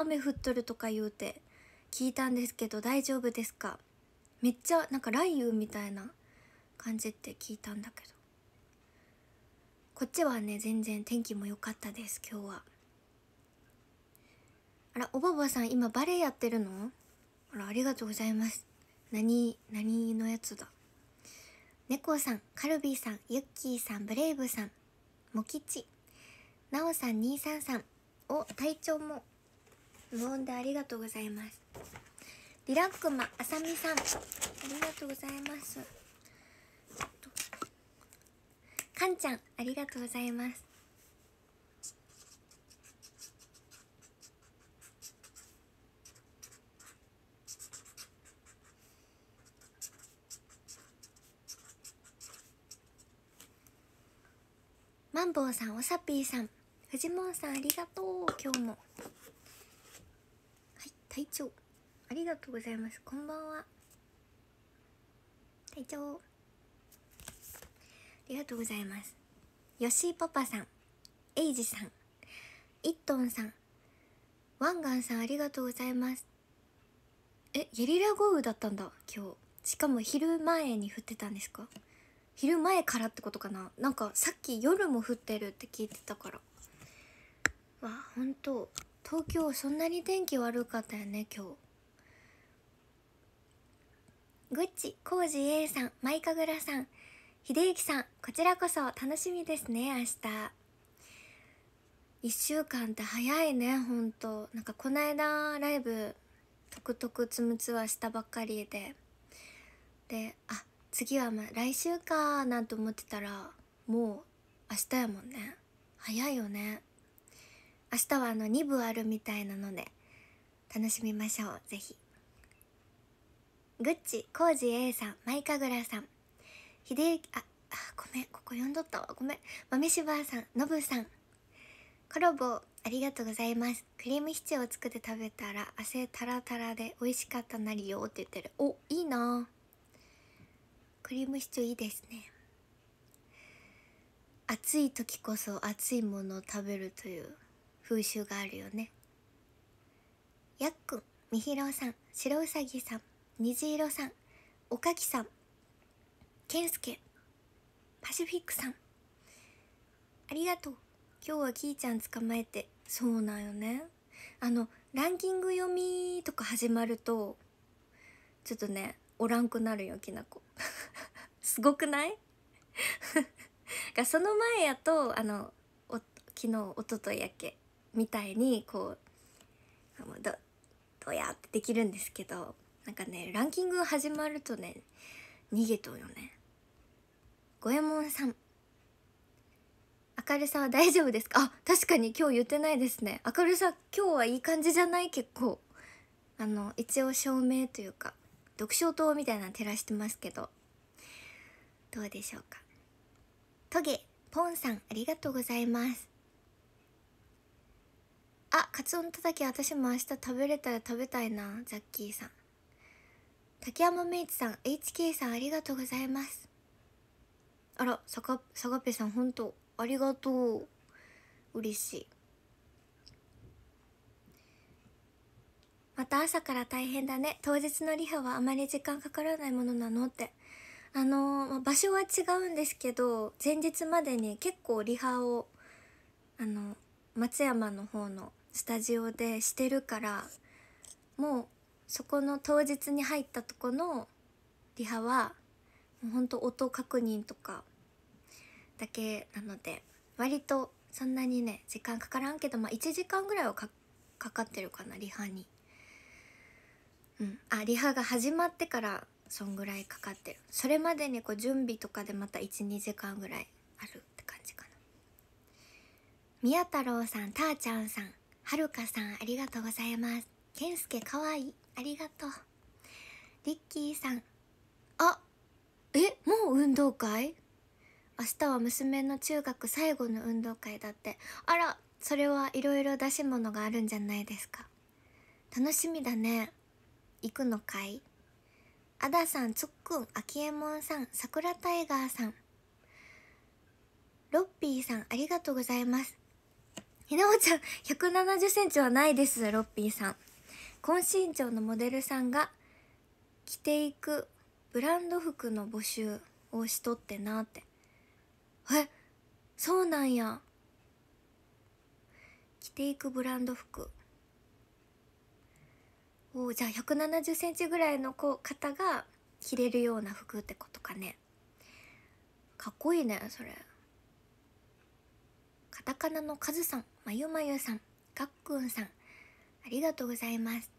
雨降っとるとか言うて聞いたんですけど大丈夫ですかめっちゃなんか雷雨みたいな感じって聞いたんだけどこっちはね全然天気も良かったです今日はあらおばばさん今バレエやってるのあらありがとうございます何何のやつだ猫さんカルビーさんユッキーさんブレイブさんモキチナオさん233お体調も無音でありがとうございますリラックマあさみさんありがとうございますかんちゃんありがとうございますマンボウさんおさぴーさんフジモンさんありがとう今日も隊長ありがとうございますこんばんは隊長ありがとうございますヨシーパパさんエイジさんイットンさんワンガンさんありがとうございますえゲリラ豪雨だったんだ今日しかも昼前に降ってたんですか昼前からってことかななんかさっき夜も降ってるって聞いてたからわあ本当東京そんなに天気悪かったよね今日グッチ、コージ A さん、マイカグラさん、秀幸さん、こちらこそ楽しみですね、明日。1週間って早いね、ほんと。なんかこないだライブ、トクトクムツつはしたばっかりで。で、あ、次はま来週かなんて思ってたら、もう明日やもんね。早いよね。明日はあの2部あるみたいなので楽しみましょうぜひグッチコージ A さんマイカグラさん秀幸ああごめんここ読んどったわごめん豆柴さんノブさんコラボありがとうございますクリームシチューを作って食べたら汗タラタラで美味しかったなりよって言ってるおいいなクリームシチューいいですね暑い時こそ暑いものを食べるという風習があるよねやっくんみひろさん白うさぎさん虹色さんおかきさんけんすけパシフィックさんありがとう今日はきーちゃん捕まえてそうなんよねあのランキング読みとか始まるとちょっとねおらんくなるよきなこ すごくない がその前やとあの昨日おとといやけみたいにこうどどやってできるんですけどなんかねランキング始まるとね逃げとうよね五右衛門さん明るさは大丈夫ですかあ確かに今日言ってないですね明るさ今日はいい感じじゃない結構あの一応照明というか読書灯みたいなの照らしてますけどどうでしょうかトゲポンさんありがとうございますあカツオのたたき私も明日食べれたら食べたいなザッキーさん竹山明治さん HK さんありがとうございますあらサかさがペさん本当ありがとう嬉しいまた朝から大変だね当日のリハはあまり時間かからないものなのってあのー、場所は違うんですけど前日までに結構リハをあの松山の方のスタジオでしてるからもうそこの当日に入ったとこのリハはもうほんと音確認とかだけなので割とそんなにね時間かからんけどまあ1時間ぐらいはかかってるかなリハに。うん、あリハが始まってからそんぐらいかかってるそれまでにこう準備とかでまた12時間ぐらいあるって感じかな宮太郎さんたーちゃんさんはるかさん、ありがとうございます。けんすけ、かわいい。ありがとう。リッキーさん。あえもう運動会明日は娘の中学最後の運動会だって。あら、それはいろいろ出し物があるんじゃないですか。楽しみだね。行くのかいあださん、つっくん、あきえもんさん、さくらタイガーさん。ロッピーさん、ありがとうございます。ひなおちゃん、170センチはないです、ロッピーさん。今身長のモデルさんが着ていくブランド服の募集をしとってなって。え、そうなんや。着ていくブランド服。おじゃあ170センチぐらいの方が着れるような服ってことかね。かっこいいね、それ。タカナのカズさん、まゆまゆさん、かっくんさん、ありがとうございます。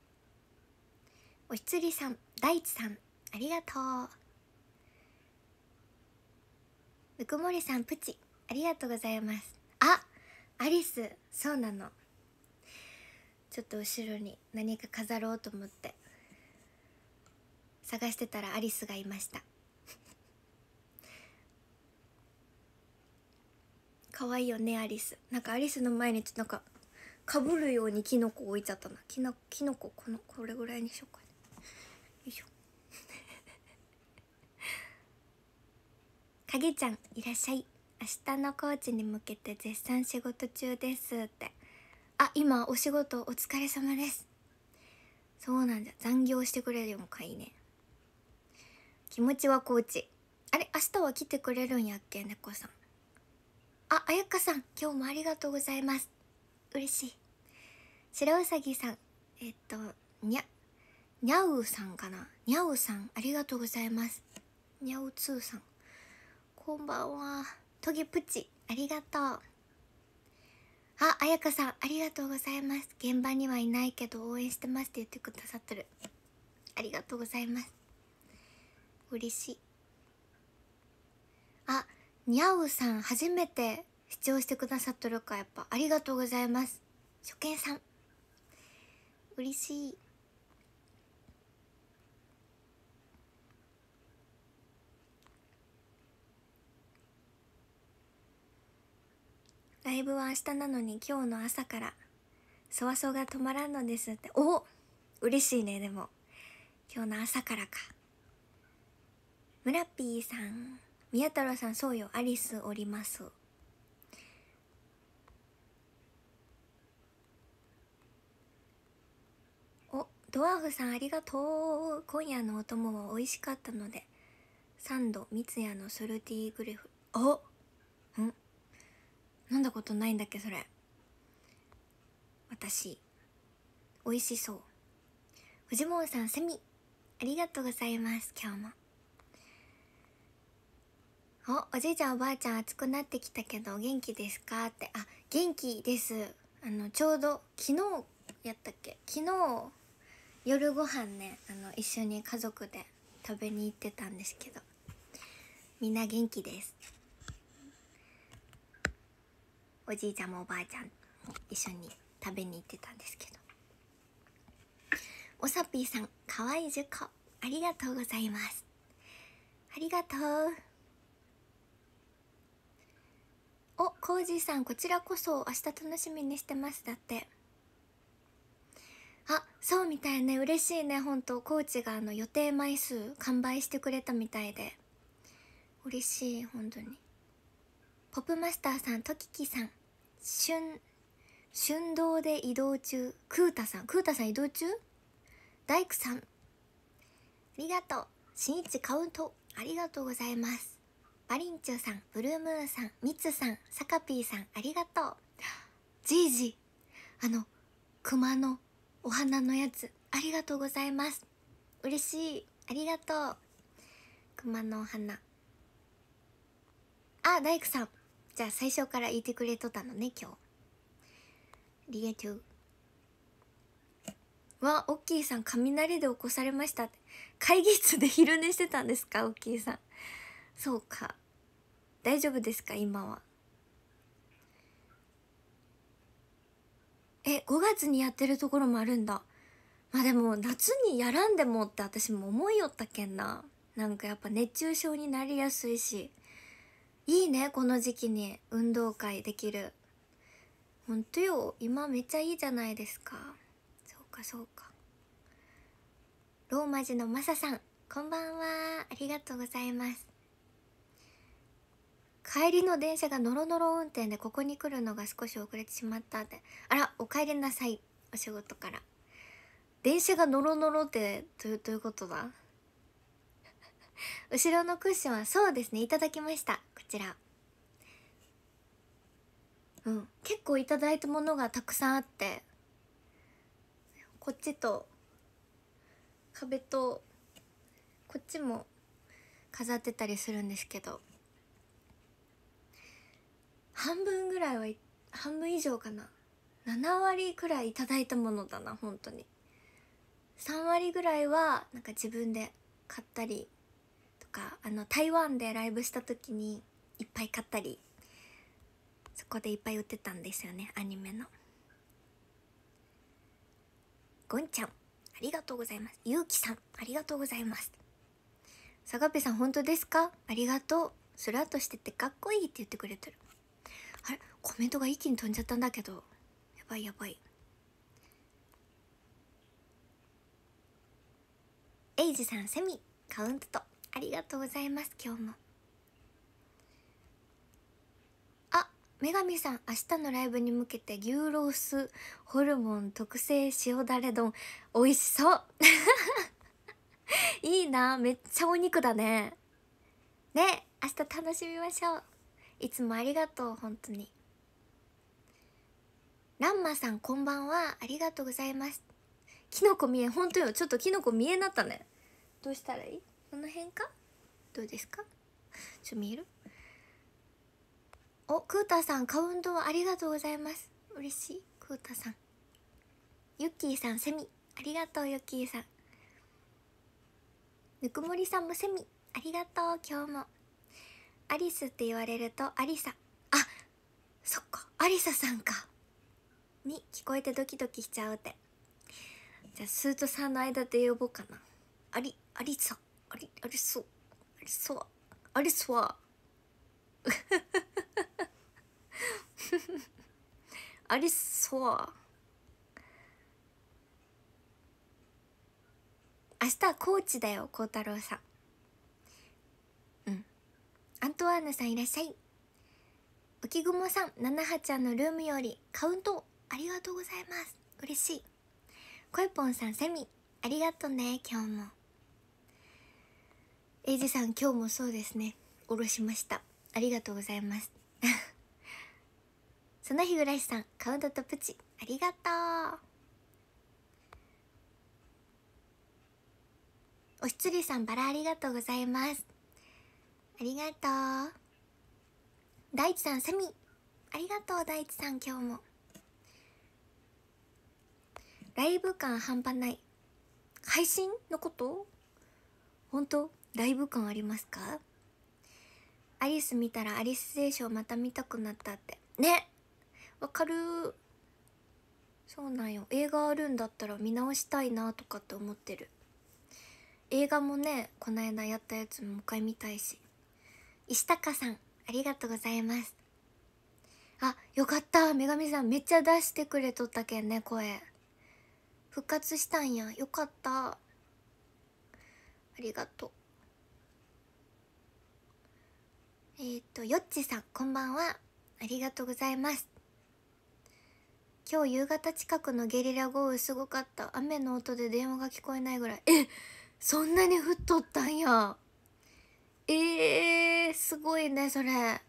おひつりさん、大地さん、ありがとう。ぬくもりさん、プチ、ありがとうございます。あ、アリス、そうなの。ちょっと後ろに何か飾ろうと思って探してたらアリスがいました可愛いよねアリスなんかアリスの前になんかかぶるようにキノコ置いちゃったなきキノコこのこれぐらいにしようか、ね、よいしょかげ ちゃんいらっしゃい明日のコーチに向けて絶賛仕事中ですってあ今お仕事お疲れ様ですそうなんだ残業してくれるよもかいいね気持ちはコーチあれ明日は来てくれるんやっけ猫さんあ、あやかさん、今日もありがとうございます。嬉しい。白うさぎさん、えっと、にゃ、にゃうさんかな。にゃうさん、ありがとうございます。にゃうつーさん。こんばんは。トゲプチ、ありがとう。あ、あやかさん、ありがとうございます。現場にはいないけど応援してますって言ってくださってる。ありがとうございます。嬉しい。あ、にゃうさん初めて視聴してくださっとるかやっぱありがとうございます初見さん嬉しいライブは明日なのに今日の朝からそわそが止まらんのですってお嬉しいねでも今日の朝からか村ラピーさん宮太郎さんそうよアリスおりますおドワーフさんありがとう今夜のお供は美味しかったのでサンド三ツ矢のソルティーグレフおん飲んだことないんだっけそれ私美味しそう藤本さんセミありがとうございます今日もお、おじいちゃんおばあちゃん暑くなってきたけど元気ですかって、あ、元気です。あの、ちょうど昨日やったっけ昨日夜ご飯ね、あの、一緒に家族で食べに行ってたんですけど、みんな元気です。おじいちゃんもおばあちゃんも一緒に食べに行ってたんですけど。おさぴーさん、かわいいじありがとうございます。ありがとう。おコージーさんこちらこそ明日楽しみにしてますだってあそうみたいね嬉しいねほんとコーチがあの予定枚数完売してくれたみたいで嬉しい本当にポップマスターさんとききさん春春道で移動中クータさんクータさん移動中大工さんありがとうしんいちカウントありがとうございますバリンチューさん、ブルームーンさん、ミツさん、サカピーさん、ありがとう。じいじ、あの、熊のお花のやつ、ありがとうございます。嬉しい。ありがとう。熊のお花。あ、大工さん。じゃあ最初から言ってくれとったのね、今日。リエチュー。わ、オッキーさん、雷で起こされました。会議室で昼寝してたんですか、オッキーさん。そうか。大丈夫ですか今はえ5月にやってるところもあるんだまあでも夏にやらんでもって私も思いよったけんななんかやっぱ熱中症になりやすいしいいねこの時期に運動会できるほんとよ今めっちゃいいじゃないですかそうかそうかローマ字のマサさんこんばんはありがとうございます帰りの電車がノロノロ運転でここに来るのが少し遅れてしまったってあらお帰りなさいお仕事から電車がノロノロってどういうことだ 後ろのクッションはそうですねいただきましたこちらうん結構いただいたものがたくさんあってこっちと壁とこっちも飾ってたりするんですけど半分ぐらいは半分以上かな7割くらいいただいたものだな本当に3割ぐらいはなんか自分で買ったりとかあの台湾でライブした時にいっぱい買ったりそこでいっぱい売ってたんですよねアニメのゴンちゃんありがとうございますゆうきさんありがとうございますサガペさん本当ですかありがとうスラッとしててかっこいいって言ってくれてるコメントが一気に飛んじゃったんだけどやばいやばいエイジさんセミカウントとありがとうございます今日もあ女神さん明日のライブに向けて牛ロースホルモン特製塩だれ丼美味しそう いいなめっちゃお肉だねね明日楽しみましょういつもありがとう本当にランマさんこんばんはありがとうございますキノコ見え本当よちょっとキノコ見えになったねどうしたらいいこの辺かどうですかちょ見えるおクータさんカウントありがとうございます嬉しいクータさんユッキーさんセミありがとうユッキーさんぬくもりさんもセミありがとう今日もアリスって言われるとアリサあそっかアリサさんかに聞こえてドキドキしちゃうってじゃあスーとさんの間で呼ぼうかなありありさありありそうありそうありそうありそう 明日は高知だよ孝太郎さんうんアントワーヌさんいらっしゃい浮雲さん七葉ちゃんのルームよりカウントありがとうございます嬉しいこいぽんさんセミありがとね今日もエイジさん今日もそうですねおろしましたありがとうございます その日暮さんカウントとプチありがとうおしつりさんバラありがとうございますありがとう大地さんセミありがとう大地さん今日もライブ感半端ない配信のこと本当ライブ感ありますかアリス見たらアリス聖書また見たくなったってねわかるそうなんよ映画あるんだったら見直したいなとかって思ってる映画もねこないだやったやつもう一回見たいし石高さんありがとうございますあよかった女神さんめっちゃ出してくれとったけんね声復活したんやよかったありがとうえっと、とよっちさんこんばんはありがとうございます今日夕方近くのゲリラ豪雨すごかった雨の音で電話が聞こえないぐらいえそんなに降っとったんやえー、すごいねそれ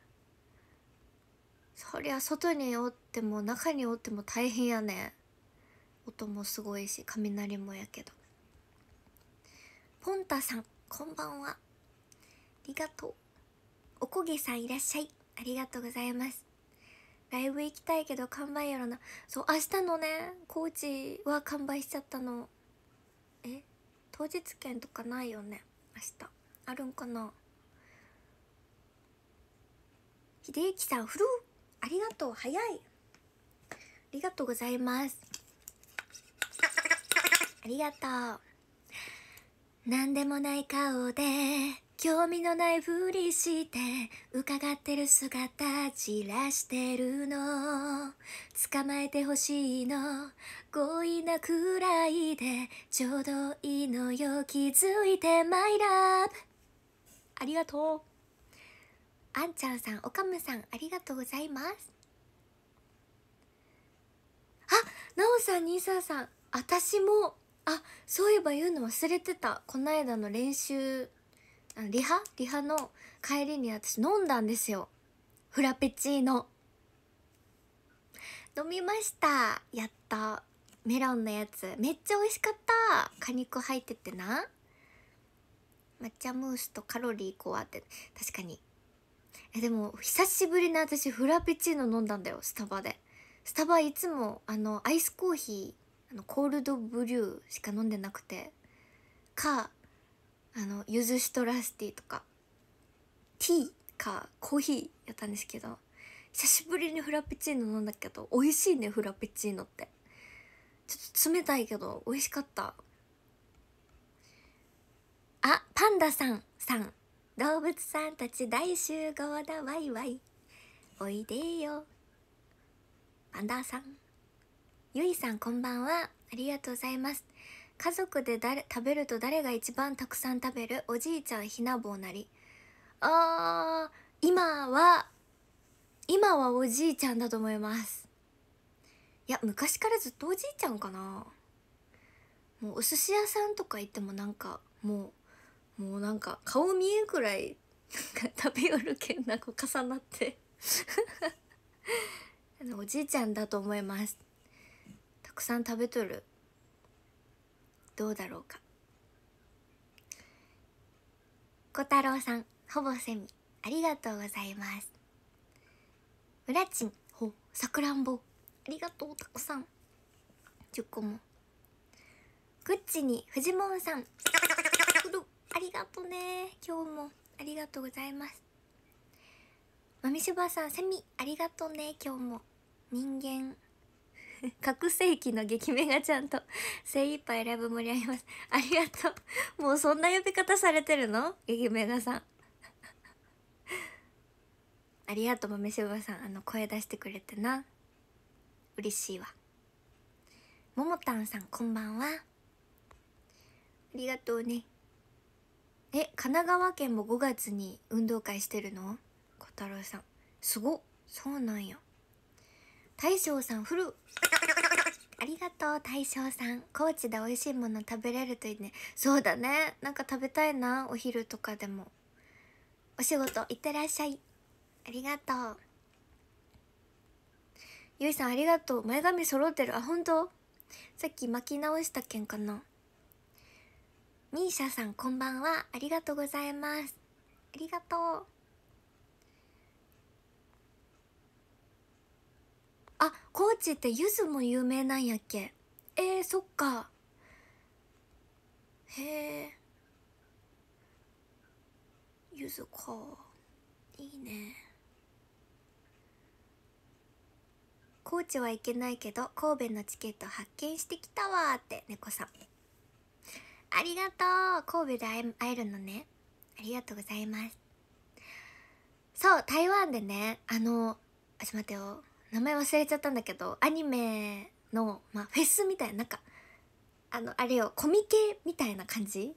そりゃ外におっても中におっても大変やね音もすごいし雷もやけどポンタさんこんばんはありがとうおこげさんいらっしゃいありがとうございますライブ行きたいけど完売やろなそう明日のね高知は完売しちゃったのえ当日券とかないよね明日あるんかな秀幸さんフルありがとう早いありがとうございますありがとう何でもない顔で興味のないふりして伺ってる姿じらしてるの捕まえてほしいの強引なくらいでちょうどいいのよ気づいてマイラブありがとうあんちゃんさんおかむさんありがとうございますあなおさんにいささん私もあそういえば言うの忘れてたこの間の練習あリハリハの帰りに私飲んだんですよフラペチーノ飲みましたやったメロンのやつめっちゃ美味しかった果肉入っててな抹茶ムースとカロリーこうあって確かにえでも久しぶりに私フラペチーノ飲んだんだよスタバでスタバいつもあのアイスコーヒーあのコールドブリューしか飲んでなくてかあのゆずシトラスティーとかティーかコーヒーやったんですけど久しぶりにフラペチーノ飲んだけど美味しいねフラペチーノってちょっと冷たいけど美味しかったあパンダさんさん動物さんたち大集合だワイワイおいでよパンダさんゆいさんこんばんは。ありがとうございます。家族で誰食べると誰が一番たくさん食べるおじいちゃんひなぼうなり。あー、今は、今はおじいちゃんだと思います。いや、昔からずっとおじいちゃんかな。もうお寿司屋さんとか行ってもなんか、もう、もうなんか顔見えるくらい、なんか食べよるけんな、こう重なって おじいちゃんだと思います。たくさん食べとるどうだろうか小太郎さんほぼセミありがとうございます村らちんほさくらんぼありがとうたくさん10個もグッチにフジモンさんありがとうね今日もありがとうございますまみしばさんセミありがとうね今日も人間 覚醒器の激メがちゃんと精一杯ライブ盛り上げますありがとうもうそんな呼び方されてるの激メガさん ありがとう豆柴さんあの声出してくれてな嬉しいわももたんさんこんばんはありがとうねえ神奈川県も5月に運動会してるの小太郎さんすごそうなんや大将さんフルありがとう大将さん高知で美味しいもの食べれるといいねそうだねなんか食べたいなお昼とかでもお仕事いってらっしゃいありがとうゆいさんありがとう前髪揃ってるあ本当さっき巻き直したけんかなみーしゃさんこんばんはありがとうございますありがとうあ高知ってゆずも有名なんやっけえー、そっかへえゆずかいいね高知は行けないけど神戸のチケット発見してきたわって猫さんありがとう神戸で会えるのねありがとうございますそう台湾でねあのあちょっと待ってよ名前忘れちゃったんだけどアニメの、まあ、フェスみたいななんかあのあれよコミケみたいな感じ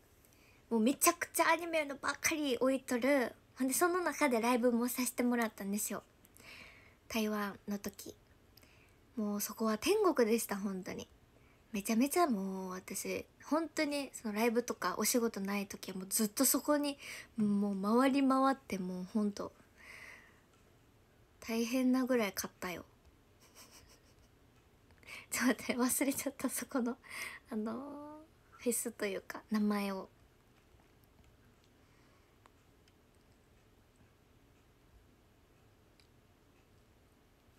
もうめちゃくちゃアニメのばっかり置いとるほんでその中でライブもさせてもらったんですよ台湾の時もうそこは天国でした本当にめちゃめちゃもう私本当にそのライブとかお仕事ない時はもうずっとそこにもう回り回ってもう本当大変なぐらい買ったよ ちょっと待って忘れちゃったそこのあのー、フェスというか名前を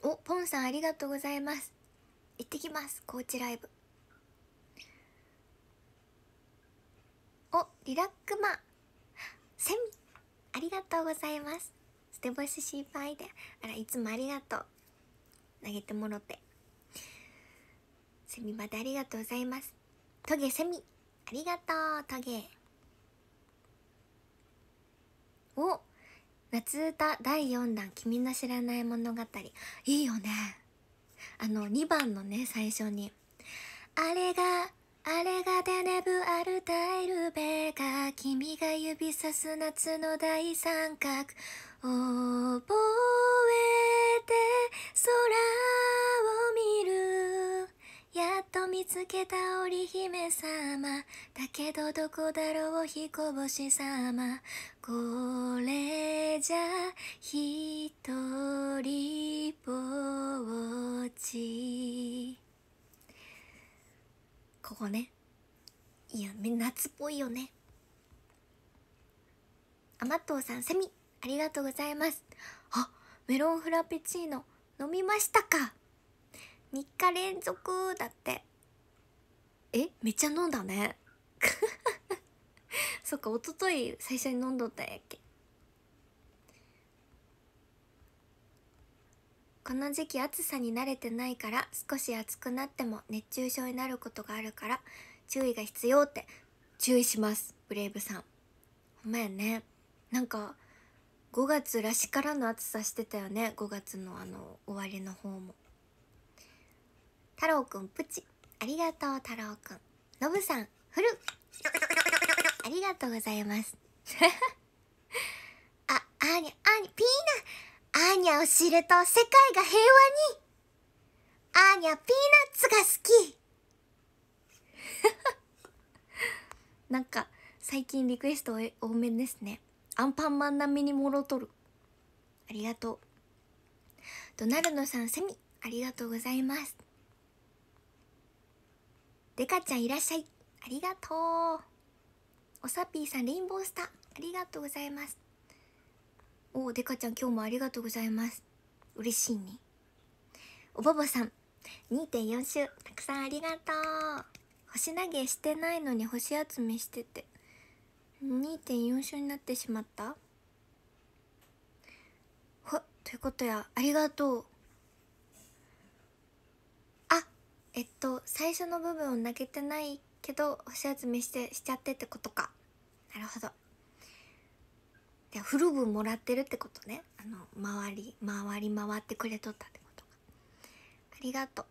おポンさんありがとうございます行ってきますコーチライブおリラックマセミありがとうございますステボイス心配であらいつもありがとう投げてもろてセミまでありがとうございますトゲセミありがとうトゲお夏歌第4弾「君の知らない物語」いいよねあの2番のね最初に「あれがあれがデネブアルタイルベーカー君が指さす夏の大三角覚えて空を見るやっと見つけた織姫様だけどどこだろう彦星様これじゃひとりぼっちここねいや夏っぽいよね甘党さんセミありがとうございますあメロンフラペチーノ飲みましたか3日連続だってえめっちゃ飲んだね そっか一昨日最初に飲んどったやっけこの時期暑さに慣れてないから少し暑くなっても熱中症になることがあるから注意が必要って注意しますブレイブさんほんまやねなんか5月らしからの暑さしてたよね5月のあの終わりの方も太郎くんプチありがとう太郎くんのぶさんフルありがとうございます ああーにゃあーにピーナあーにゃを知ると世界が平和にあーにゃピーナッツが好き なんか最近リクエスト多めですねアンパンマン並みにもろとるありがとうドナルドさんセミありがとうございますデカちゃんいらっしゃいありがとうおさぴーさんレインボースターありがとうございますおおデカちゃん今日もありがとうございます嬉しいねおばばさん2.4週たくさんありがとう星投げしてないのに星集めしてて2.4勝になってしまったほということやありがとうあえっと最初の部分を投げてないけど星集めしてしちゃってってことかなるほどで古分もらってるってことねあの回り回り回ってくれとったってことかありがとう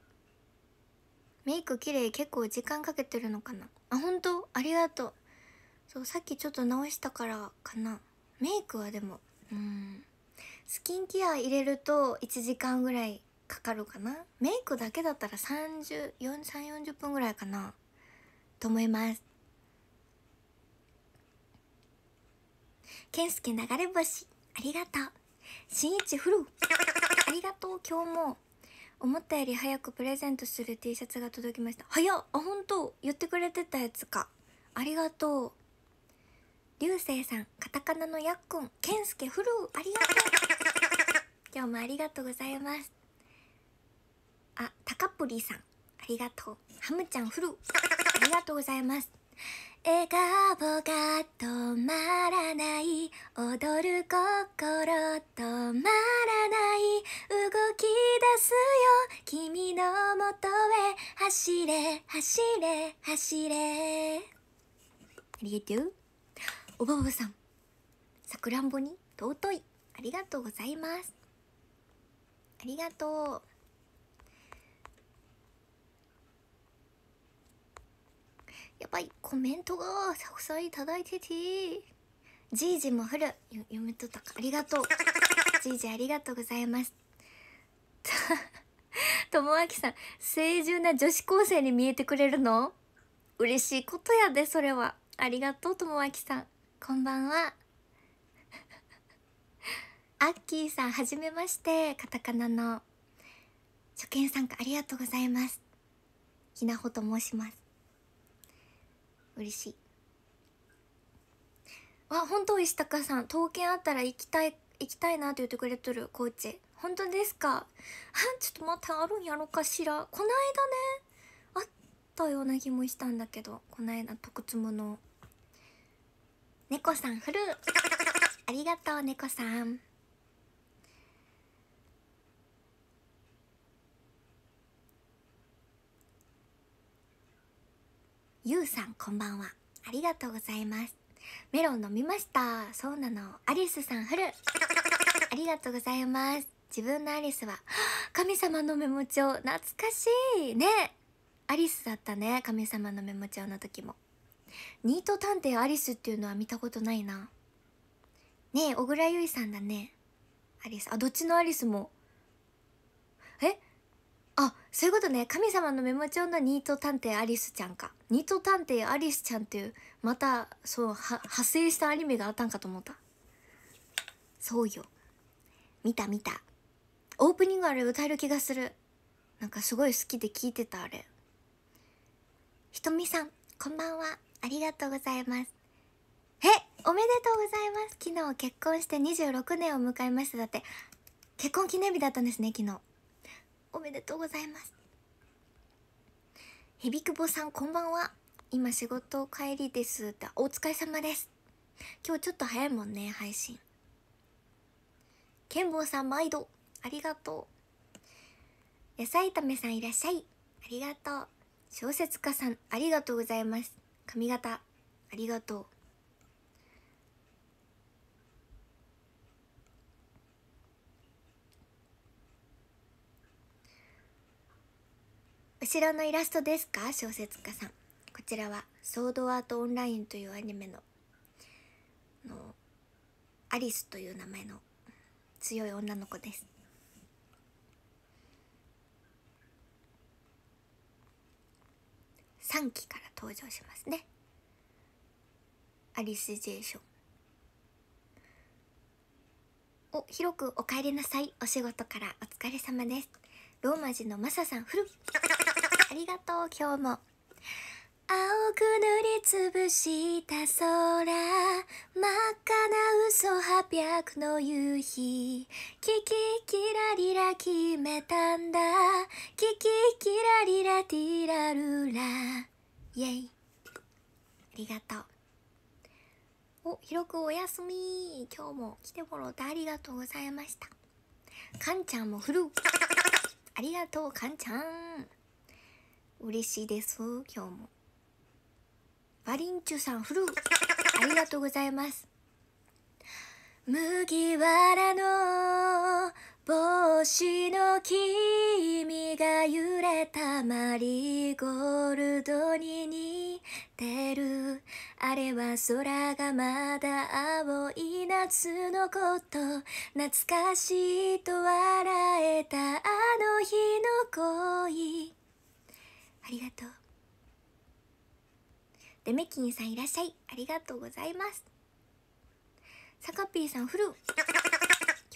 メイク綺麗結構時間かけてるのかなあ本当ありがとうそうさっきちょっと直したからかなメイクはでもうんスキンケア入れると1時間ぐらいかかるかなメイクだけだったら3040分ぐらいかなと思います健介流れ星ありがとうしんいちフルありがとう今日も思ったより早くプレゼントする T シャツが届きました早っあ本当言ってくれてたやつかありがとうゆうせいさん、カタカナのやっくん、けんすけフルー、ありがとう。今日もありがとうございます。あ、たかぷりさん、ありがとう。ハムちゃんフルありがとうございます。笑顔が止まらない踊る心止まらない動き出すよ君のもとへ走れ走れ走れありがとうおばばさんさくらんぼに尊いありがとうございますありがとうやばいコメントがたくさんいただいててじいじもふる読めとったかありがとうじいじありがとうございます ともあきさん清純な女子高生に見えてくれるの嬉しいことやでそれはありがとうともあきさんこんばんは アッキーさんはじめましてカタカナの初見参加ありがとうございますひなほと申します嬉しいわ本当石高さん刀剣あったら行きたい行きたいなって言ってくれとるコーチ本当ですかあちょっと待ってあるんやろかしらこないだねあったような気もしたんだけどこないだくつもの猫さんフルありがとう猫さんゆうさんこんばんはありがとうございますメロン飲みましたそうなのアリスさんフルありがとうございます自分のアリスは神様のメモ帳懐かしいねアリスだったね神様のメモ帳の時もニート探偵アリスっていうのは見たことないなねえ小倉優衣さんだねアリスあどっちのアリスもえあそういうことね神様のメモ帳のニート探偵アリスちゃんかニート探偵アリスちゃんっていうまたそう派生したアニメがあったんかと思ったそうよ見た見たオープニングあれ歌える気がするなんかすごい好きで聴いてたあれひとみさんこんばんはありがとうございます。えおめでとうございます昨日結婚して26年を迎えましただって結婚記念日だったんですね昨日おめでとうございますひびくぼさんこんばんは今仕事帰りですってお疲れ様です今日ちょっと早いもんね配信けんぼうさん毎度ありがとう野菜炒めさんいらっしゃいありがとう小説家さんありがとうございます髪型ありがとう後ろのイラストですか小説家さんこちらは「ソードアート・オンライン」というアニメののアリスという名前の強い女の子です3期から登場しますねアリス・ジェイションお広くお帰りなさいお仕事からお疲れ様ですローマ字のマサさん古 ありがとう今日も青く塗りつぶした空真っ赤な嘘800の夕日キキキラリラ決めたんだキキキラリラティラルライェイありがとうお広くおやすみ今日も来てもらってありがとうございましたかんちゃんも振るありがとうかんちゃん嬉しいです今日もバリンチュさんフルありがとうございます麦わらの帽子の君が揺れたマリーゴールドに似てるあれは空がまだ青い夏のこと懐かしいと笑えたあの日の恋ありがとうデメキンさんいらっしゃいありがとうございますサカピーさんフル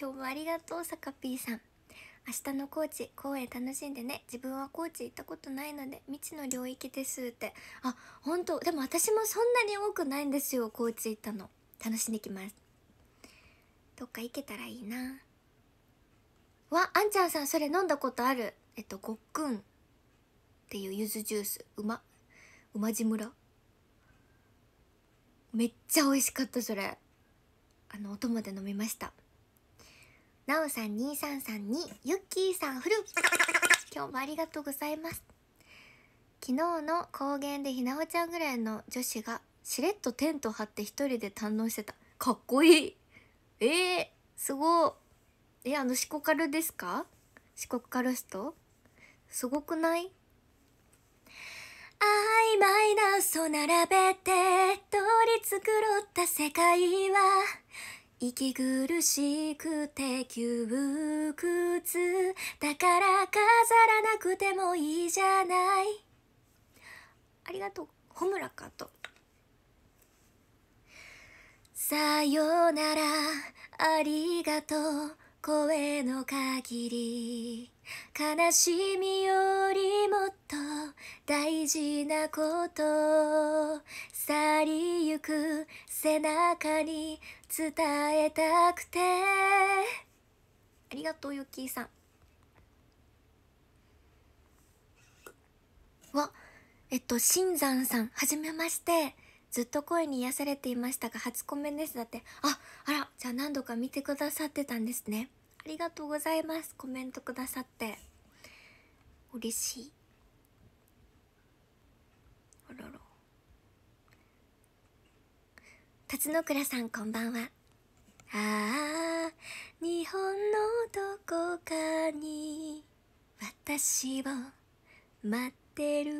今日もありがとうサカピーさん明日の高知公演楽しんでね自分は高知行ったことないので未知の領域ですってあ本当でも私もそんなに多くないんですよ高知行ったの楽しんできますどっか行けたらいいなわあんちゃんさんそれ飲んだことあるえっとごっくんっていうゆずジュースうま馬ま村めっちゃ美味しかったそれあのお供で飲みましたなおさん兄さんさんにゆっきーさんフル今日もありがとうございます昨日の高原でひなおちゃんぐらいの女子がしれっとテント張って一人で堪能してたかっこいいえー、すごえあのシコカルですかシコカルストすごくない曖昧な嘘並べて取り繕った世界は息苦しくて窮屈だから飾らなくてもいいじゃないありがとうむらかとさよならありがとう声の限り悲しみよりもっと大事なこと去りゆく背中に伝えたくてありがとうゆきーさんわえっと新山さんはじめましてずっと声に癒されていましたが初コメですだってああらじゃあ何度か見てくださってたんですねありがとうございますコメントくださって嬉しいあらら辰野倉さんこんばんはああ日本のどこかに私を待ってる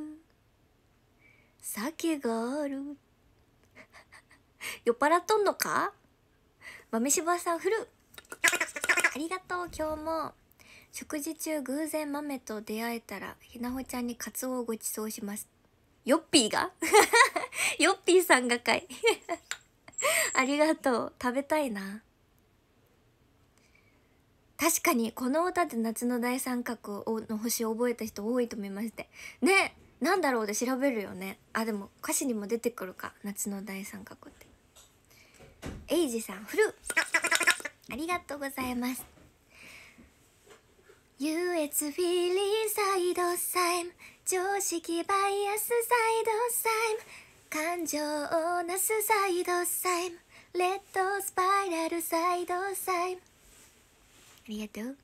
酒がある 酔っ払っとんのか豆柴さんフる。ありがとう今日も食事中偶然豆と出会えたらひなほちゃんにカツオをご馳走しますヨッピーが ヨッピーさんがかい ありがとう食べたいな確かにこの歌で夏の大三角の星を覚えた人多いと思いましてねなんだろうで調べるよねあでも歌詞にも出てくるか夏の大三角ってエイジさんフルありがとうございますフィリーサイドサイム常識バイアスサイドサイム感情をなすサイドサイムレッドスパイラルサイドサイムありがとう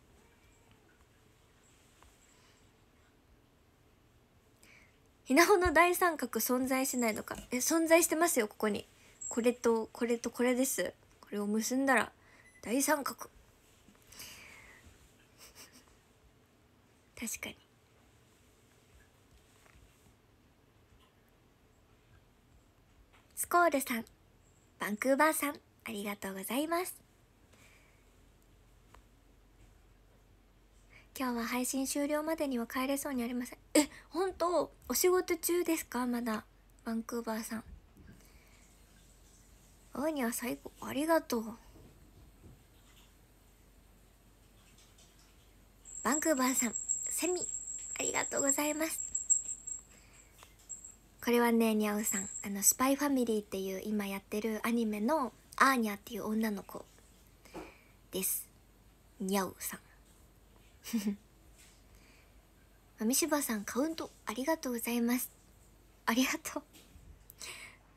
ひなほの大三角存在しないのかえ存在してますよここにこれとこれとこれですこれを結んだら大三角確かにスコールさんバンクーバーさんありがとうございます今日は配信終了までには帰れそうにありませんえ本当お仕事中ですかまだバンクーバーさん会うには最後ありがとうバンクーバーさん、セミ、ありがとうございます。これはね、にゃおさん、あの、スパイファミリーっていう今やってるアニメのアーニャっていう女の子です。にゃおさん。まみしばさん、カウントありがとうございます。ありがとう。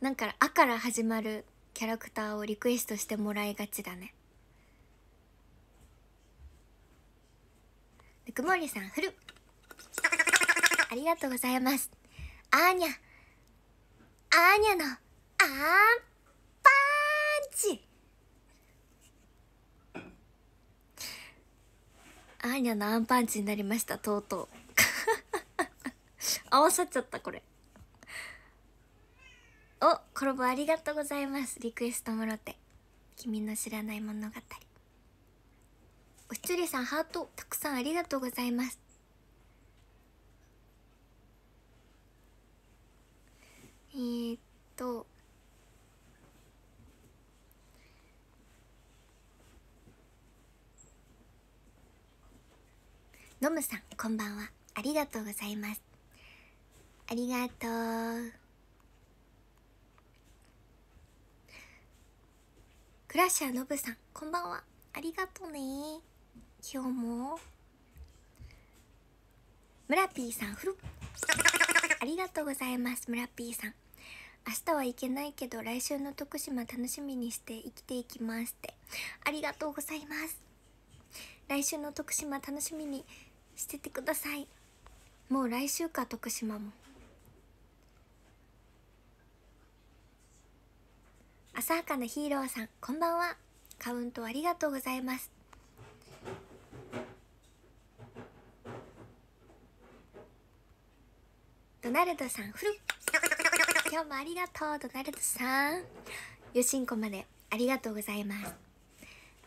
なんか、あから始まるキャラクターをリクエストしてもらいがちだね。ぬもりさんフルありがとうございますあーにゃあーにゃのあーパンチあーにゃのアンパンチになりましたとうとう 合わさっちゃったこれおコロボありがとうございますリクエストもろて君の知らない物語おひつりさんハートたくさんありがとうございますえー、っとノむさんこんばんはありがとうございますありがとうクラッシャーノブさんこんばんはありがとうね今日も村ピーさんふるありがとうございます村ピーさん明日はいけないけど来週の徳島楽しみにして生きていきますってありがとうございます来週の徳島楽しみにしててくださいもう来週か徳島も浅はかなヒーローさんこんばんはカウントありがとうございますドナルドさん、フル今日もありがとう、ドナルドさん。よしんこまで、ありがとうございます。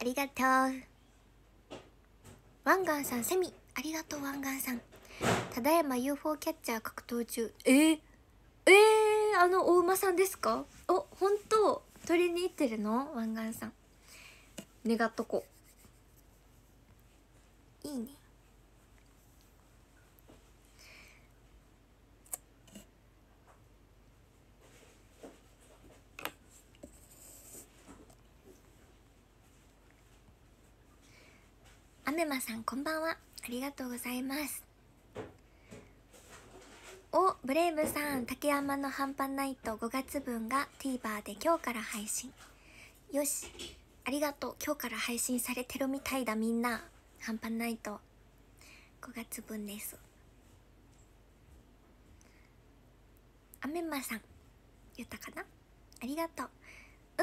ありがとう。ワンガンさん、セミ、ありがとう、ワンガンさん。ただいま UFO キャッチャー格闘中。えー、えー、あの、お馬さんですかお、本当取りに行ってるのワンガンさん。願っとこ。いいね。めまさんこんばんはありがとうございますおブレイブさん竹山の半端ないと5月分が TVer で今日から配信よしありがとう今日から配信されてるみたいだみんな半端ないと5月分ですあめまさん言ったかなありがと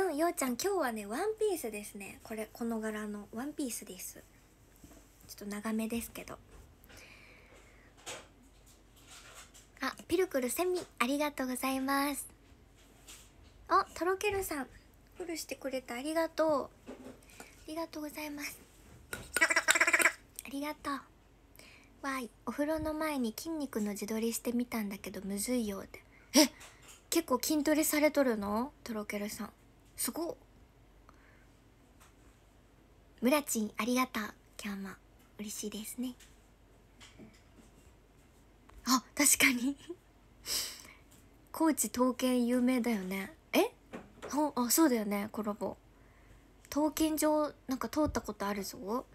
ううんようちゃん今日はねワンピースですねこれこの柄のワンピースですちょっと長めですけどあピルクルセミありがとうございますあとろけるさんフルしてくれたありがとうありがとうございますありがとうわいお風呂の前に筋肉の自撮りしてみたんだけどむずいよってえ結構筋トレされとるのとろけるさんすごっムラチンありがとう今日も。嬉しいですねあ確かに高知刀剣有名だよねえほあそうだよねコラボ刀剣場なんか通ったことあるぞ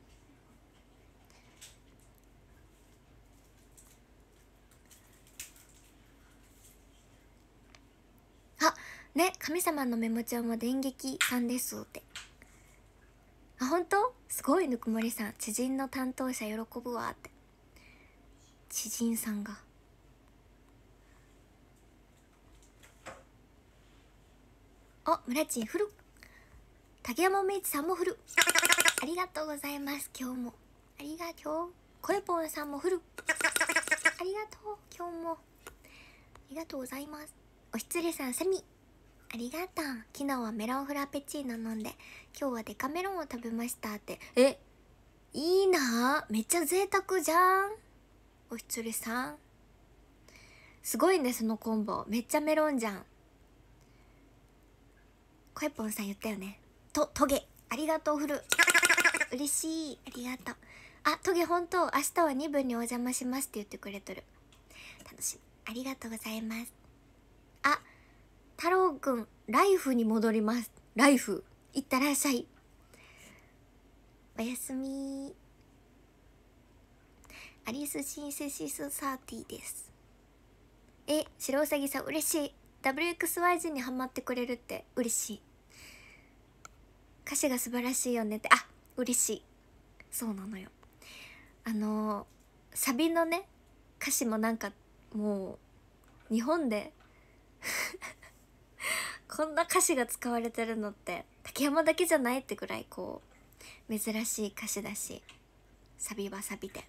あね神様のメモ帳も電撃さんですってあ本当すごいぬくもりさん知人の担当者喜ぶわって知人さんがあ村ちん振る竹山明治さんも振るありがとうございます今日もありがとう声ぽんさんも振るありがとう今日もありがとうございますおひつれさんセミありがとう昨日はメロンフラペチーノ飲んで今日はデカメロンを食べましたってえいいなめっちゃ贅沢じゃんおひつりさんすごいねそのコンボめっちゃメロンじゃんこえぽんさん言ったよねとトゲありがとうフル嬉しいありがとうあトゲ本当明日は2分にお邪魔しますって言ってくれとる楽しみありがとうございますあ太郎くん、ライフに戻ります。ライフ。いったらっしゃい。おやすみアリスシンセシスサーティです。え、白うさぎさん嬉しい。WXYZ にハマってくれるって嬉しい。歌詞が素晴らしいよねって、あ、嬉しい。そうなのよ。あのー、サビのね、歌詞もなんかもう、日本で こんな歌詞が使われてるのって竹山だけじゃないってぐらいこう珍しい歌詞だしサビはサビで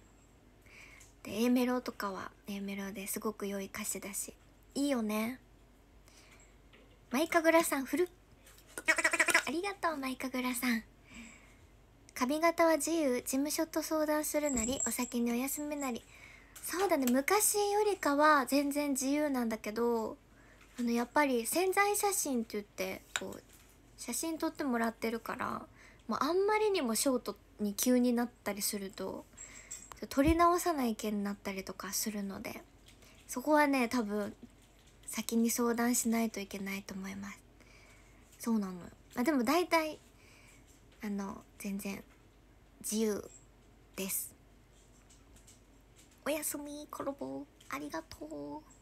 で A メロとかは A メロですごく良い歌詞だしいいよねマイカグラさん振るありがとうマイカグラさん髪型は自由事務所と相談するなりお先にお休みなりそうだね昔よりかは全然自由なんだけどあのやっぱり潜在写真って言ってこう写真撮ってもらってるからもうあんまりにもショートに急になったりすると撮り直さない件になったりとかするのでそこはね多分先に相談しないといけないと思いますそうなのよあでも大体あの全然自由ですおやすみコロボありがとう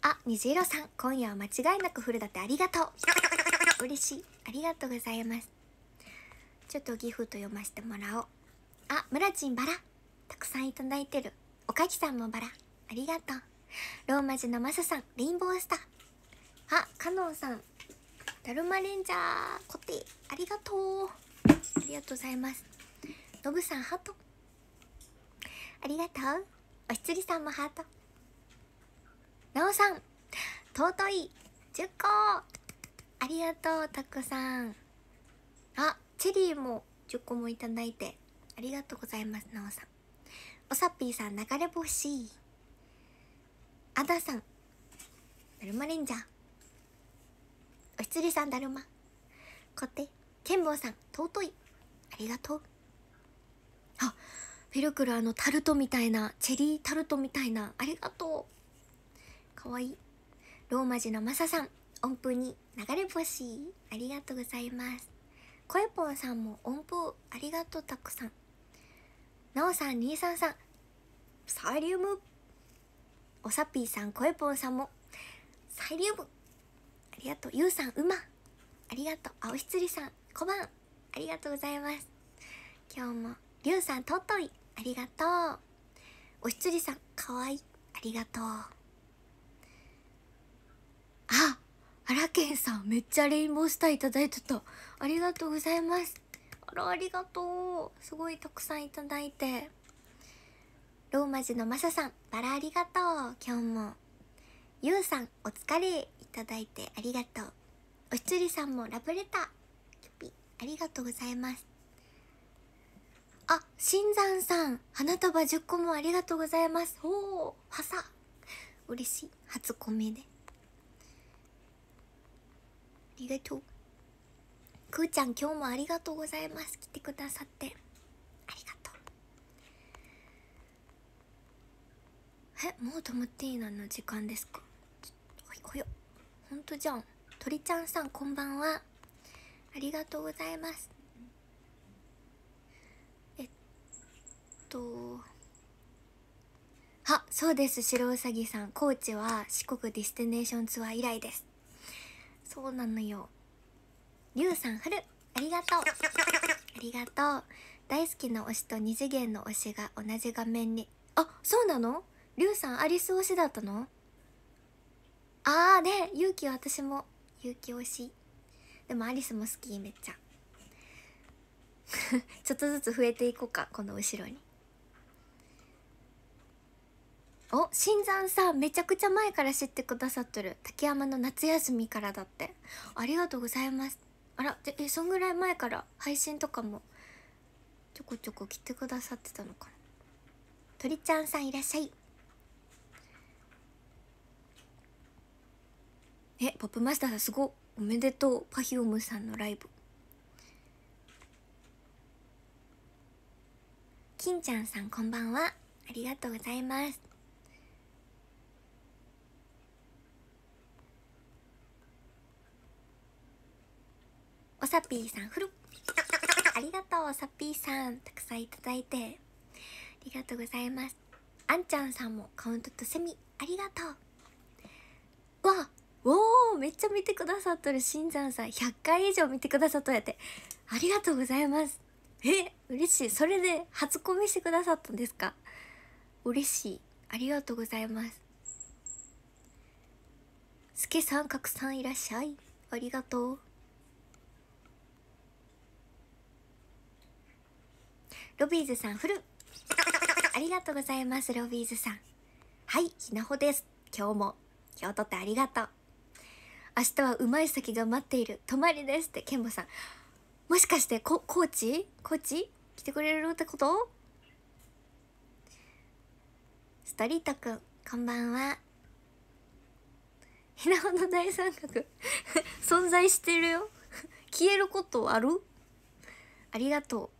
あ、虹色さん、今夜は間違いなくフルだってありがとう。嬉しい。ありがとうございます。ちょっとギフト読ませてもらおう。あ、ムラチンバラ。たくさんいただいてる。おかきさんもバラ。ありがとう。ローマ字のマサさん、レインボースター。あ、カノンさん。だるまレンジャー、コテ。ありがとう。ありがとうございます。ノブさん、ハート。ありがとう。おひつりさんもハート。なおさん尊い10個ありがとうたくさんあチェリーも10個もいただいてありがとうございますなおさんおさっぴーさん流れ星あださんだるまレンジャーおひつりさんだるまこてけんぼうさん尊いありがとうあフェルクルあのタルトみたいなチェリータルトみたいなありがとうかわいいローマ字のマサさん音符に流れ星ありがとうございます声ぽんさんも音符ありがとうたくさんなおさん兄さんさんサイリウムおさぴーさん声ぽんさんもサイリウムありがとうゆうさんうまありがとう青ひつりさんこばありがとうございます今日もりゅうさんとっといありがとうおひつりさんかわいいありがとうああらけんさんめっちゃレインボースターいただいてたありがとうございますあらありがとうすごいたくさんいただいてローマ字のマサさんバラありがとう今日もゆうさんお疲れいただいてありがとうおひつりさんもラブレターピありがとうございますあ新山さん花束10個もありがとうございますおおはさ嬉しい初コメでありがとうくーちゃん今日もありがとうございます来てくださってありがとうえもう止まっていいなの時間ですかほいほよほんとじゃん鳥ちゃんさんこんばんはありがとうございますえっとあそうです白うさぎさん高知は四国ディスティネーションツアー以来ですそうなのよりゅうさんはるありがとうありがとう大好きな推しと二次元の推しが同じ画面にあそうなのりゅうさんアリス推しだったのあーで勇気は私も勇気推しでもアリスも好きめっちゃ ちょっとずつ増えていこうかこの後ろにお新山さんめちゃくちゃ前から知ってくださってる竹山の夏休みからだってありがとうございますあらでえそんぐらい前から配信とかもちょこちょこ来てくださってたのかな鳥ちゃんさんいらっしゃいえポップマスターさんすごおめでとうパヒ r ムさんのライブ金ちゃんさんこんばんはありがとうございますおさぴーさん、ふる ありがとう、おさぴーさん。たくさんいただいて。ありがとうございます。あんちゃんさんもカウントとセミ、ありがとう。わおめっちゃ見てくださっとるざんさん100回以上見てくださっとやってありがとうございますえ嬉しいそれで初コメしてくださったんですか嬉しいありがとうございますすけさん拡くさんいらっしゃいありがとうロビーズさんフル。ありがとうございます、ロビーズさん。はい、ひなほです。今日も。今日撮ってありがとう。明日はうまい先が待っている。泊まりですって、ケンボさん。もしかして、こ、コーチコーチ来てくれるってことストリートくん、こんばんは。ひなほの大三角 存在してるよ 消えることあるありがとう。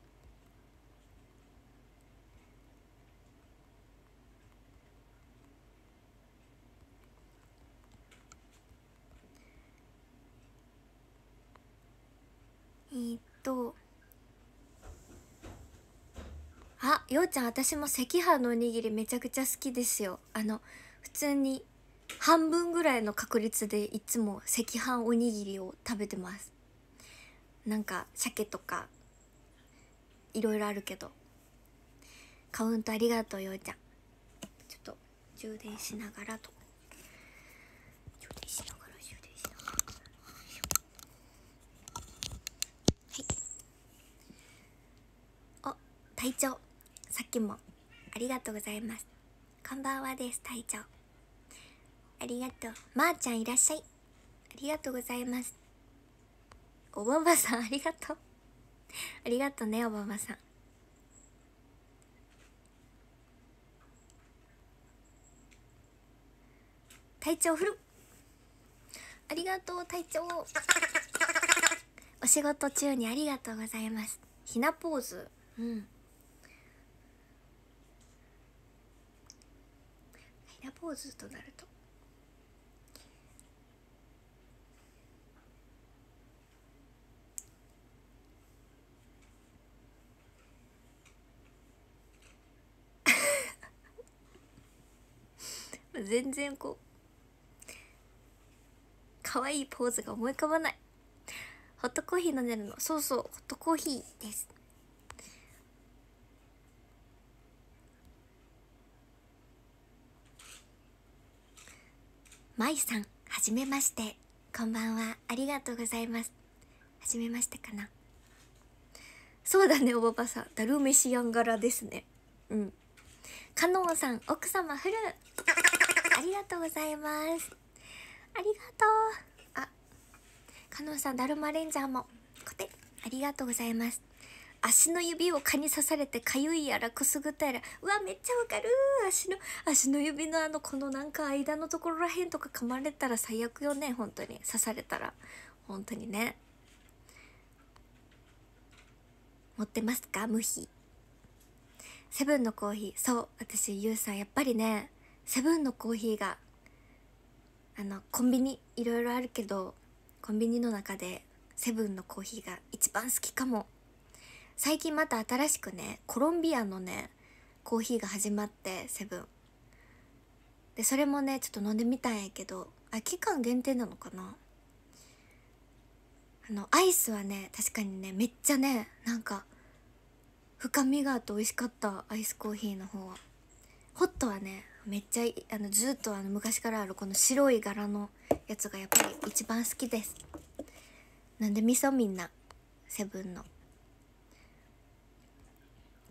ー、っとあようちゃん私も赤飯のおにぎりめちゃくちゃ好きですよあの普通に半分ぐらいの確率でいつも赤飯おにぎりを食べてますなんか鮭とかいろいろあるけどカウントありがとうようちゃんちょっと充電しながらときもありがとうございますこんばんはです隊長ありがとうまー、あ、ちゃんいらっしゃいありがとうございますおばばさんありがとうありがとうねおばばさん隊長フルありがとう隊長お仕事中にありがとうございますひなポーズうんラポーズとなると全然こう可愛いポーズが思い浮かばないホットコーヒー飲んでるのそうそうホットコーヒーですまいさん、はじめまして。こんばんは。ありがとうございます。はじめましてかな。そうだね、おばばさん。ダルメシアン柄ですね。うん。かのんさん、奥様フル。ありがとうございます。ありがとう。あ、かのんさん、ダルマレンジャーも。こて、ありがとうございます。足の指を蚊に刺されてかゆいやらくすぐったやらうわめっちゃわかる足の足の指のあのこのなんか間のところらへんとか噛まれたら最悪よね本当に刺されたら本当にね持ってますか無比セブンのコーヒーそう私ゆうさんやっぱりねセブンのコーヒーがあのコンビニいろいろあるけどコンビニの中でセブンのコーヒーが一番好きかも最近また新しくねコロンビアのねコーヒーが始まってセブンでそれもねちょっと飲んでみたんやけどあ期間限定なのかなあのアイスはね確かにねめっちゃねなんか深みがあって美味しかったアイスコーヒーの方はホットはねめっちゃあのずっとあの昔からあるこの白い柄のやつがやっぱり一番好きですなんでみそみんなセブンの。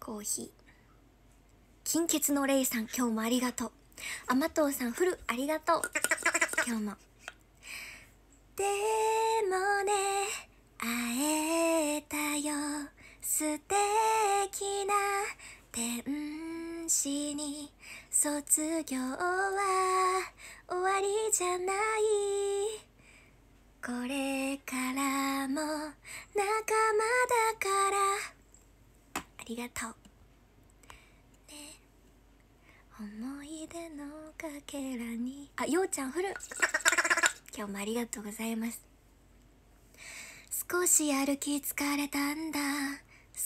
コーヒー金欠のレイさん今日もありがとう甘党さんフルありがとう今日もでもね会えたよ素敵な天使に卒業は終わりじゃないこれからも仲間だからありがとう。ね思い出のかけらに。あ、ようちゃんフル今日もありがとうございます。少し歩き疲れたんだ。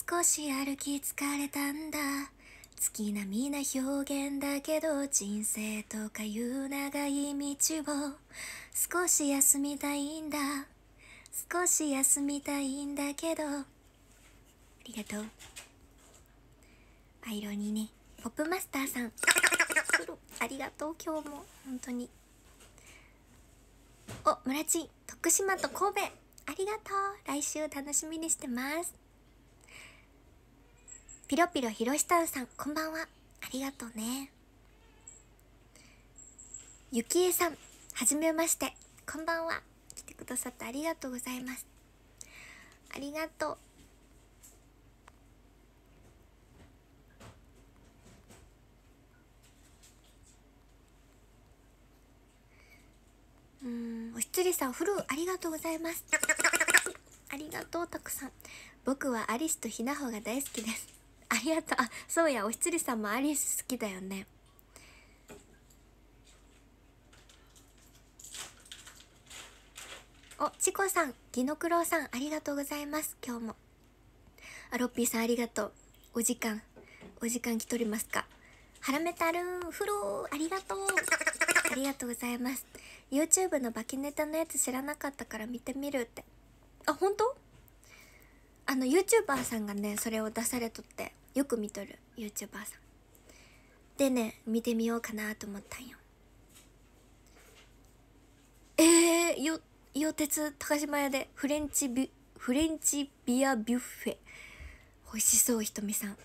少し歩き疲れたんだ。月並みな表現だけど人生とかいう長い道を少し休みたいんだ少し休みたいんだけどありがとうアイロニーねポップマスターさんありがとう今日も本当にお村地徳島と神戸ありがとう来週楽しみにしてますピロピロひろしたんさんこんばんはありがとうねゆきえさんはじめましてこんばんは来てくださってありがとうございますありがとううんおひつりさんフォローありがとうございますありがとうたくさん僕はアリスとひなほが大好きですありがとうあそうやおひつりさんもアリス好きだよねおチコさんギノクロウさんありがとうございます今日もあロッピーさんありがとうお時間お時間来とりますかハラメタルーンフローありがとうありがとうございます YouTube のバキネタのやつ知らなかったから見てみるってあ本当あの YouTuber さんがねそれを出されとってよく見とる YouTuber さんでね見てみようかなと思ったんよえー、よ伊鉄高島屋でフレンチビフレンチビアビュッフェ美味しそうひとみさんど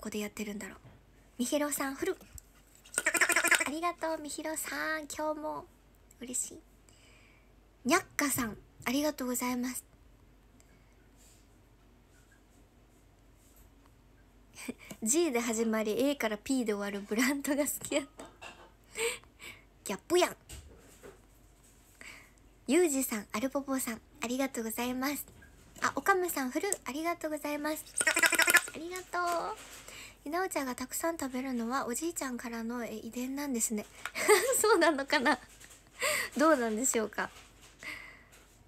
こでやってるんだろうみひろさんふるありがとうみひろさん今日も嬉しいにゃっかさんありがとうございます G で始まり A から P で終わるブランドが好きやったギャップやんゆうじさんアルポポさんありがとうございますあおかむさんフル、ありがとうございますありがとうひなおちゃんがたくさん食べるのはおじいちゃんからの遺伝なんですね そうなのかなどうなんでしょうか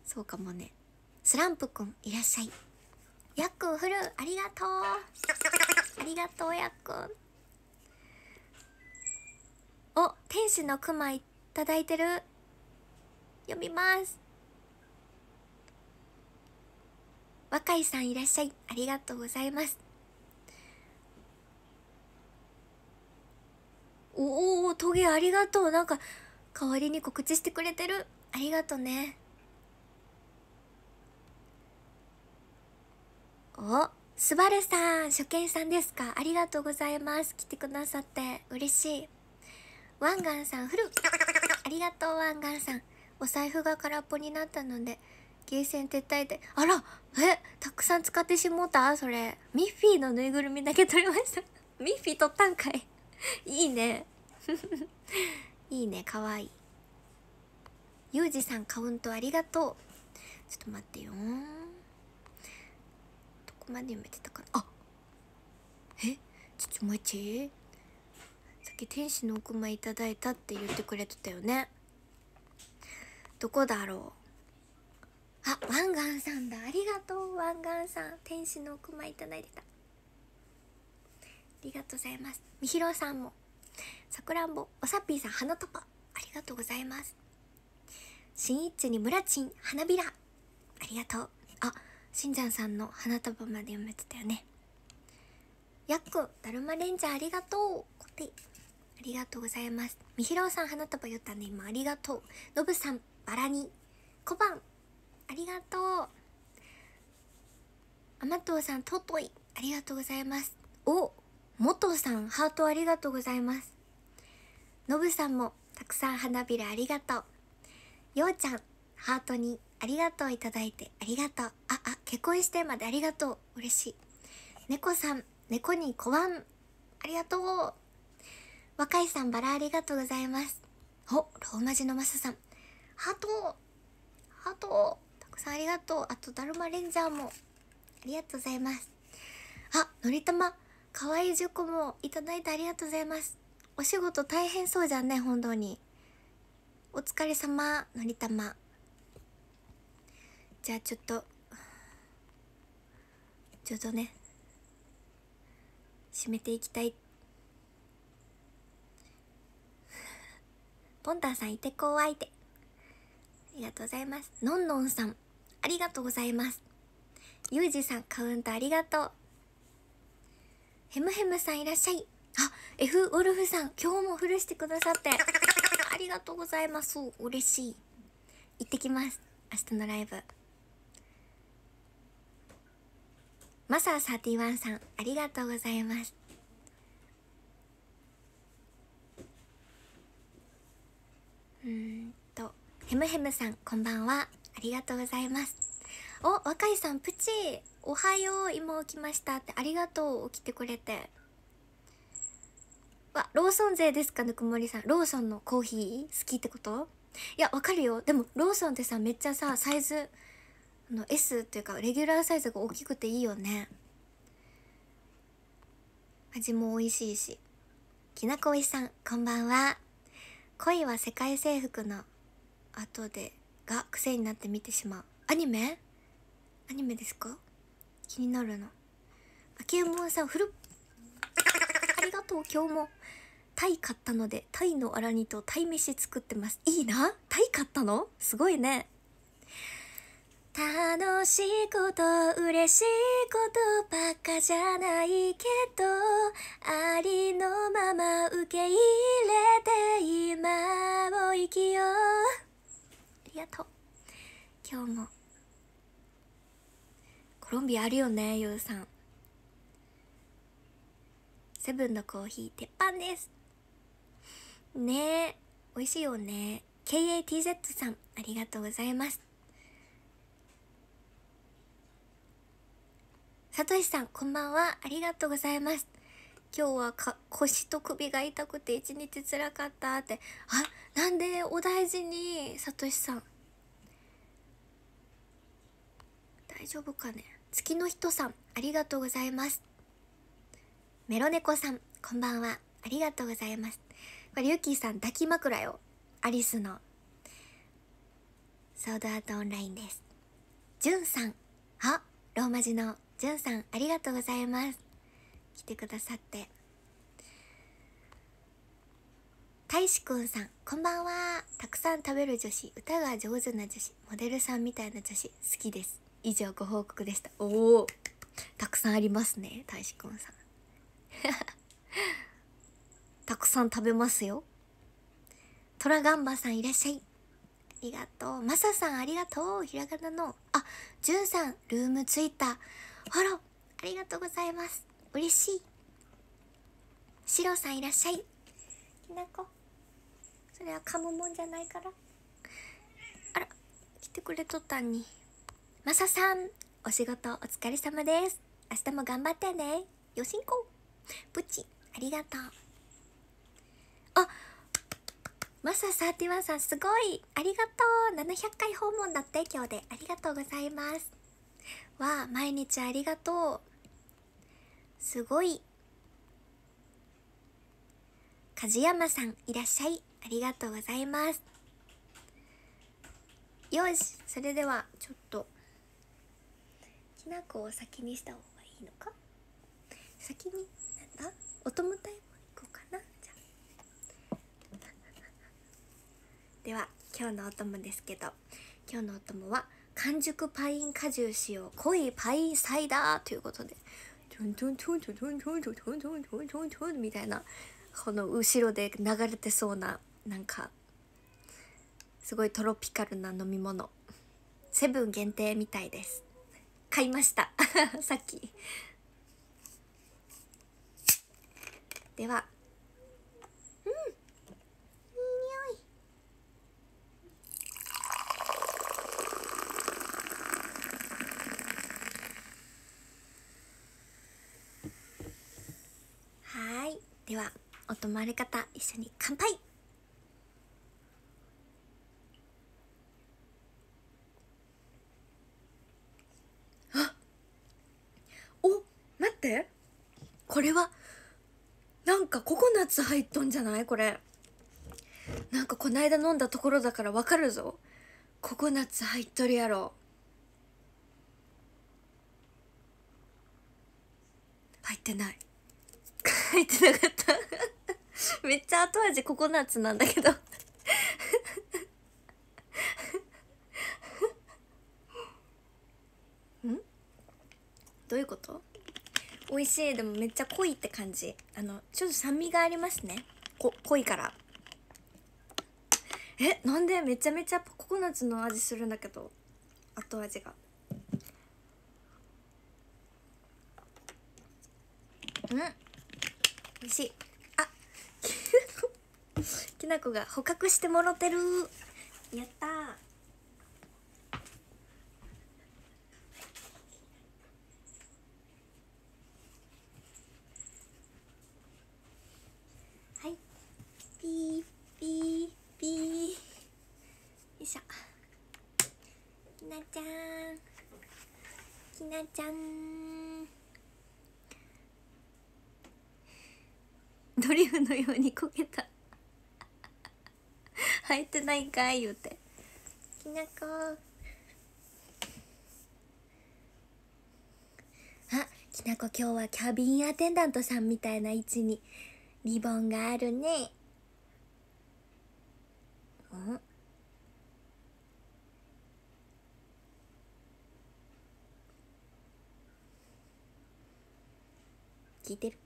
そうかもねスランプくんいらっしゃいやっくんフルありがとうありがとうやっくんお天使のクマいただいてる読みます若いさんいらっしゃいありがとうございますおおトゲありがとうなんか代わりに告知してくれてるありがとねおすばるさん初見さんですかありがとうございます来てくださって嬉しいワンガンさんフルありがとうワンガンさんお財布が空っぽになったのでゲーセン撤退であらえたくさん使ってしもうたそれミッフィーのぬいぐるみだけ取りましたミッフィー取ったんかい いいね いいねかわいいゆうじさんカウントありがとうちょっと待ってよどこまで読めてたかなあえちょっと待ちさっき天使の奥間いただいたって言ってくれてたよねどこだろうあワンガンさんだありがとうワンガンさん天使の奥間いただいてたりがとうございますみひろさんもさくらんぼおさっぴーさん花束ありがとうございますしんいちにむらちん花びらありがとうあしんちゃんさんの花束まで読めてたよねやっくだるまレンジャーありがとうこてありがとうございますみひろさん花束言ったね今ありがとうのぶさんバラに小判ありがとうあまとうさんとといありがとうございますおもとさん、ハートありがとうございます。のぶさんも、たくさん花びらありがとう。ようちゃん、ハートにありがとういただいてありがとう。あ、あ、結婚してまでありがとう。嬉しい。猫さん、猫にわんありがとう。若いさん、バラありがとうございます。お、ローマ字のマサさん、ハート、ハート、たくさんありがとう。あと、だるまレンジャーも、ありがとうございます。あ、のりたま、可愛い10個もいただいてありがとうございますお仕事大変そうじゃんね本当にお疲れ様のりたまじゃあちょっとちょっとね締めていきたいポンタンさんいてこういてありがとうございますのんのんさんありがとうございますゆうじさんカウントありがとうヘムヘムさんいらっしゃいあ F ウルフさん今日もフルしてくださって ありがとうございます嬉しい行ってきます明日のライブマサーワンさんありがとうございますうんとヘムヘムさんこんばんはありがとうございますお若いさんプチおはよう、今起きましたって、ありがとう、起きてくれて。わ、ローソン勢ですか、ぬくもりさん。ローソンのコーヒー好きってこといや、わかるよ。でも、ローソンってさ、めっちゃさ、サイズ、の、S っていうか、レギュラーサイズが大きくていいよね。味も美味しいし。きなこおいさん、こんばんは。恋は世界征服の後で、が癖になって見てしまう。アニメアニメですか気になるなあけもんさんふるありがとう今日もタイ買ったのでタイのあら煮とタイ飯作ってますいいなタイ買ったのすごいね楽しいこと嬉しいことばっかじゃないけどありのまま受け入れて今を生きようありがとう今日もコロンビアあるよねゆうさんセブンのコーヒー鉄板ですねえ美味しいよね KATZ さんありがとうございますさとしさんこんばんはありがとうございます今日はか腰と首が痛くて一日つらかったってあなんでお大事にさとしさん大丈夫かね月の人さん、ありがとうございます。メロネコさん、こんばんは。ありがとうございます。これ、ゆきさん、抱き枕よ。アリスの。ソードアートオンラインです。じゅんさん、あ、ローマ字のじゅんさん、ありがとうございます。来てくださって。たいしくんさん、こんばんは。たくさん食べる女子、歌が上手な女子、モデルさんみたいな女子、好きです。以上ご報告でしたおおたくさんありますね大志くんさん たくさん食べますよトラガンバさんいらっしゃいありがとうマサさんありがとうひらがなのあじゅんさんルームツイッターフォローありがとうございます嬉しいシロさんいらっしゃいきなこそれは噛むもんじゃないからあら来てくれとったんにマサさん、お仕事お疲れ様です。明日も頑張ってね。よしんこ。プチ、ありがとう。あ、マササーティワンさん、すごい。ありがとう。700回訪問だって、今日で。ありがとうございます。わあ、毎日ありがとう。すごい。梶山さん、いらっしゃい。ありがとうございます。よし、それでは、ちょっと。な子を先にした方がいいのか先になんだお供イも行こうかなじゃあでは今日のお供ですけど今日のお供は完熟パイン果汁使用濃いパインサイダーということでトントントントントントントントントントントントンみたいなこの後ろで流れてそうななんかすごいトロピカルな飲み物セブン限定みたいです買いました さっきではうんいい匂いはいではお泊まり方一緒に乾杯ってこれはなんかココナッツ入っとんじゃないこれなんかこないだ飲んだところだからわかるぞココナッツ入っとるやろ入ってない 入ってなかった めっちゃ後味ココナッツなんだけど んどういうこと美味しいでもめっちゃ濃いって感じあのちょっと酸味がありますねこ濃いからえなんでめちゃめちゃココナッツの味するんだけど後味がうん美味しいあ きなこが捕獲してもろてるやったーないかい言うてきなこあきなこ今日はキャビンアテンダントさんみたいな位置にリボンがあるねうん聞いてる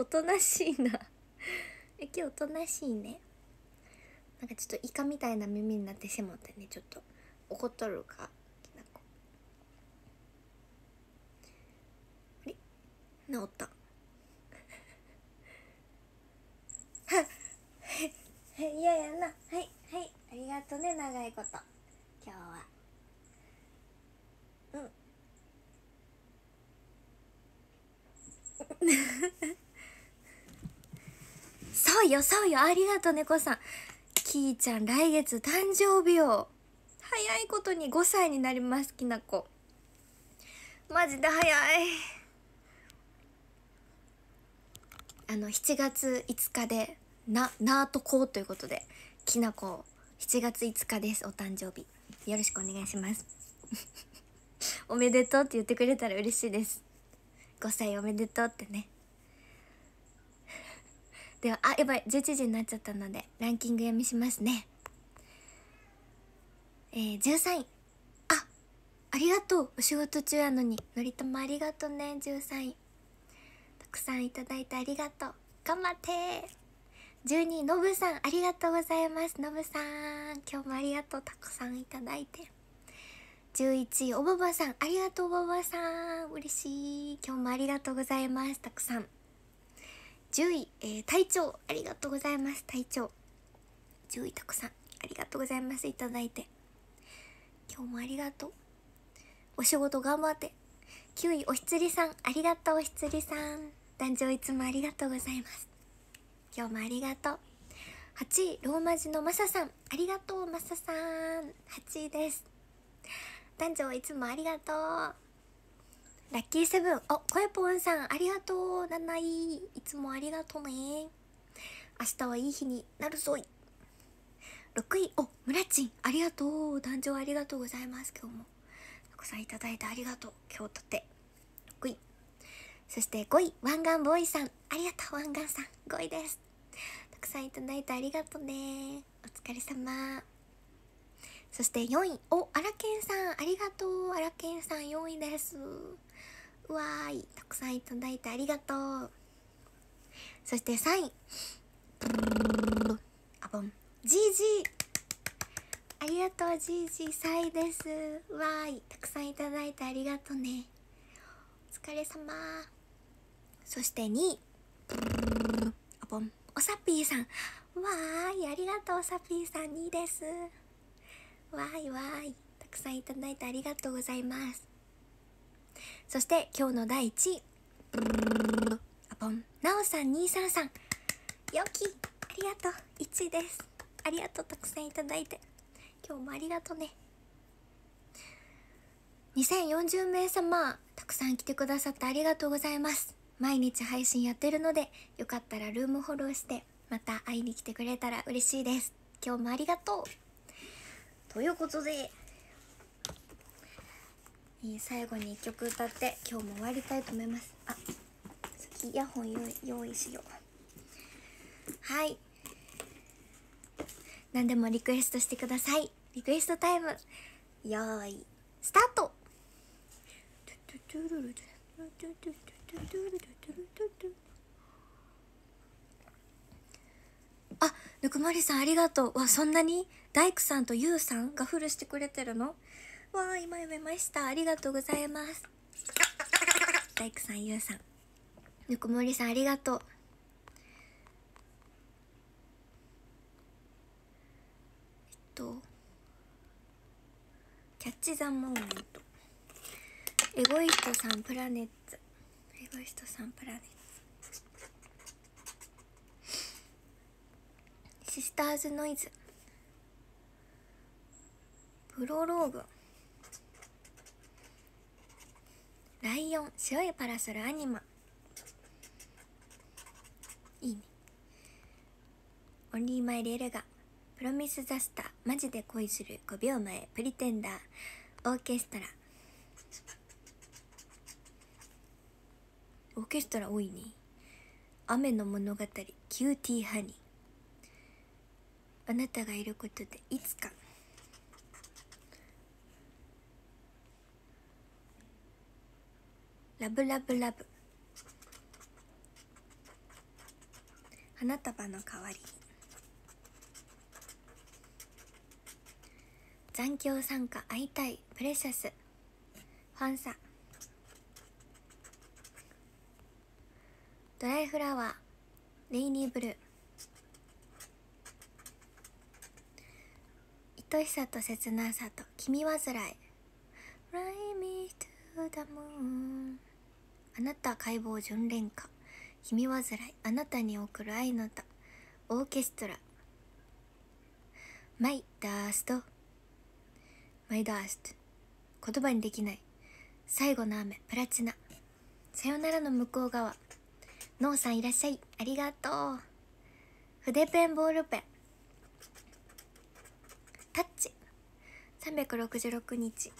おとなしいな え今日おとなしいねなんかちょっとイカみたいな耳になってしまってねちょっと怒っとるかきなこあれ治ったは いいやなはいはいありがとうね長いこと今日はうん h そうよそうよありがとう猫さんきーちゃん来月誕生日を。早いことに5歳になりますきなこマジで早いあの7月5日でななーとこうということできなこ7月5日ですお誕生日よろしくお願いします おめでとうって言ってくれたら嬉しいです5歳おめでとうってねでは、あ、やばい、11時になっちゃったので、ランキング読みしますね。えー、13位。あ、ありがとう。お仕事中やのに。のりともありがとうね、13位。たくさんいただいてありがとう。頑張って12位、のぶさん、ありがとうございます。のぶさん。今日もありがとう。たくさんいただいて。11位、おばばさん。ありがとう、おばばさん。嬉しい。今日もありがとうございます。たくさん。10位、えー、隊長ありがとうございます隊長10位たくさんありがとうございますいただいて今日もありがとうお仕事頑張って9位おひつりさんありがとうおひつりさん男女いつもありがとうございます今日もありがとう8位ローマ字のマサさんありがとうマサさん8位です団長いつもありがとうラッキーセブン。あ、こえぽんさん、ありがとう。なないいつもありがとうね。明日はいい日になるぞい。6位、お、むらちん、ありがとう。誕生ありがとうございます。今日も。たくさんいただいてありがとう。今日とて。6位。そして5位、湾岸ボーイさん。ありがとう、湾岸さん。5位です。たくさんいただいてありがとうね。お疲れ様。そして4位、お、あらけんさん。ありがとう。あらけんさん4位です。わーいたくさんいただいてありがとうそして3位あぼんじいじありがとうじいじい3位ですわーいたくさんいただいてありがとうねお疲れ様そして2位あぼんおさぴーさんわーいありがとうおさぴーさん2位ですわーいわーいたくさんいただいてありがとうございますそして今日の第1位あぽんなおさん233よきありがとう1位ですありがとうたくさんいただいて今日もありがとうね2040名様たくさん来てくださってありがとうございます毎日配信やってるのでよかったらルームフォローしてまた会いに来てくれたら嬉しいです今日もありがとうということでえ最後に1曲歌って今日も終わりたいと思いますあ先イヤホン用意しようはい何でもリクエストしてくださいリクエストタイム用意スタートあぬくまりさんありがとうわそんなに大工さんとゆうさんがフルしてくれてるのわ今読めましたありがとうございます大工さんゆうさんぬくもりさんありがとうえっとキャッチ・ザ・モーメントエゴイストさんプラネッツエゴイストさんプラネッツシスターズノイズプロローグライオン白いパラソルアニマいいねオンリーマイレールガプロミスザスターマジで恋する5秒前プリテンダーオーケストラオーケストラ多いね雨の物語キューティーハニーあなたがいることでいつかラブラブラブ花束の代わり残響参加会いたいプレシャスファンサドライフラワーレイニーブルー愛しさと切なさと君煩い Fly me to the moon あなた解剖純恋歌君煩いあなたに贈る愛の歌オーケストラマイダーストマイダースト言葉にできない最後の雨プラチナさよならの向こう側ノーさんいらっしゃいありがとう筆ペンボールペンタッチ366日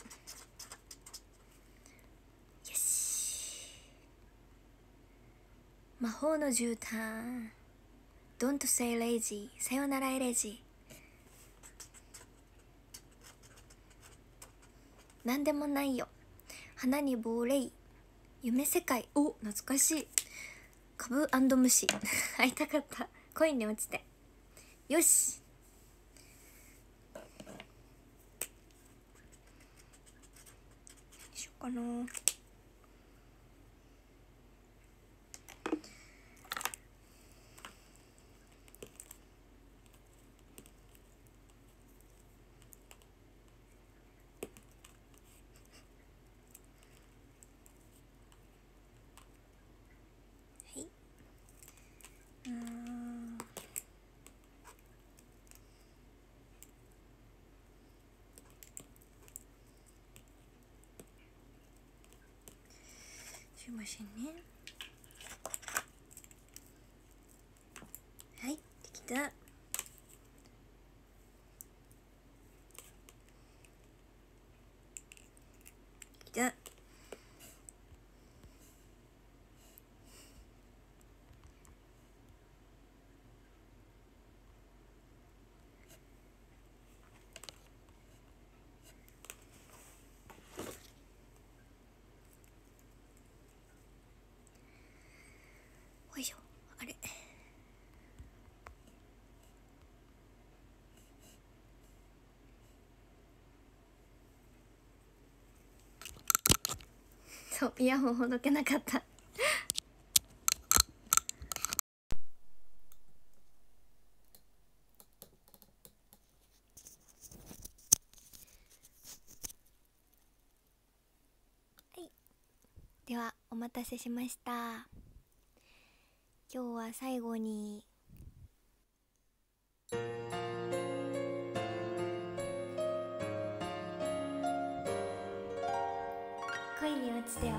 魔法の絨毯 Don't say lazy さよならエレジ何でもないよ花に亡霊夢世界お懐かしい株虫 会いたかった恋に落ちてよししよかなしねはいできたあれそうイヤホンほどけなかったはいではお待たせしました今日は最後に恋に落ちてよ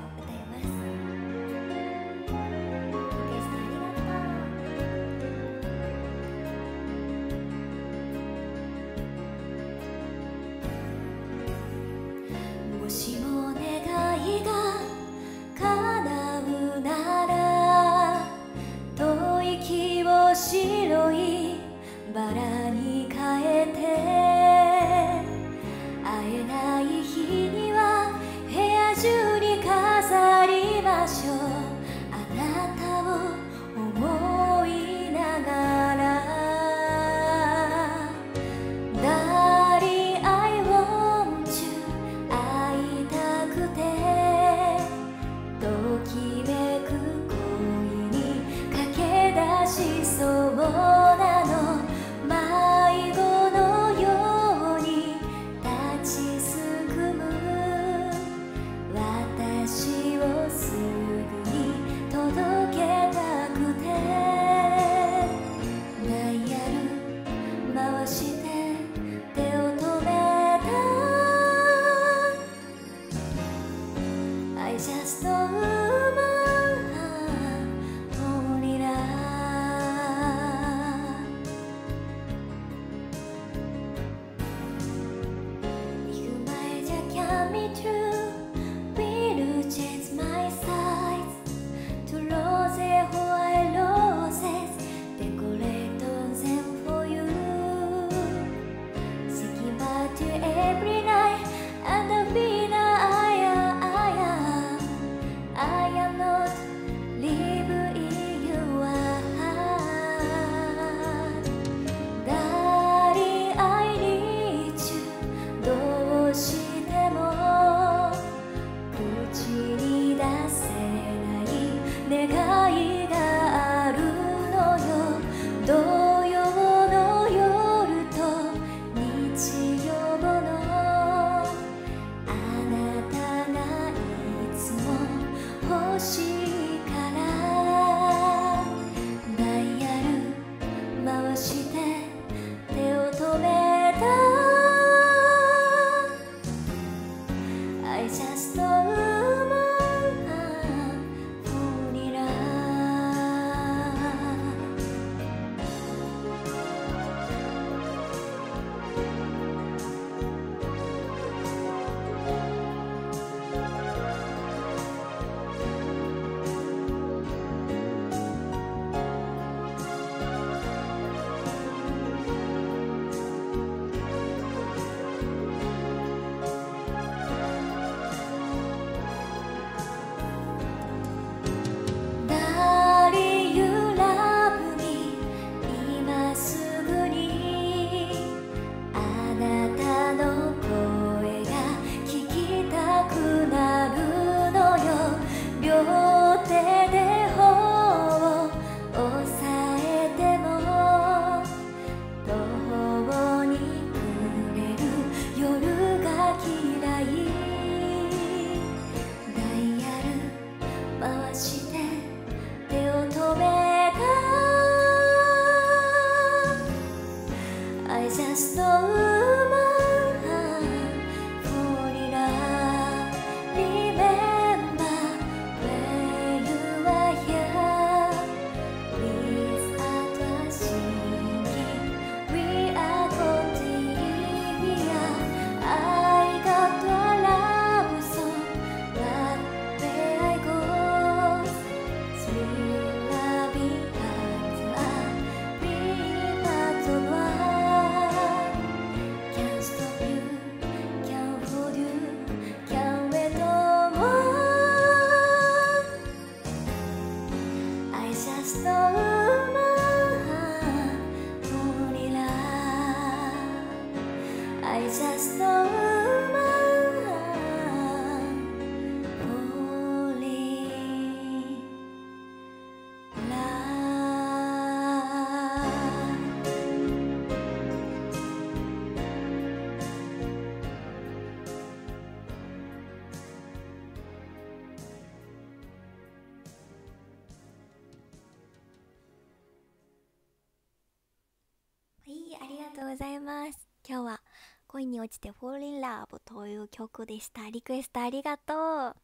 とうございます。今日は恋に落ちて Fall in Love という曲でした。リクエストありがとう。あ、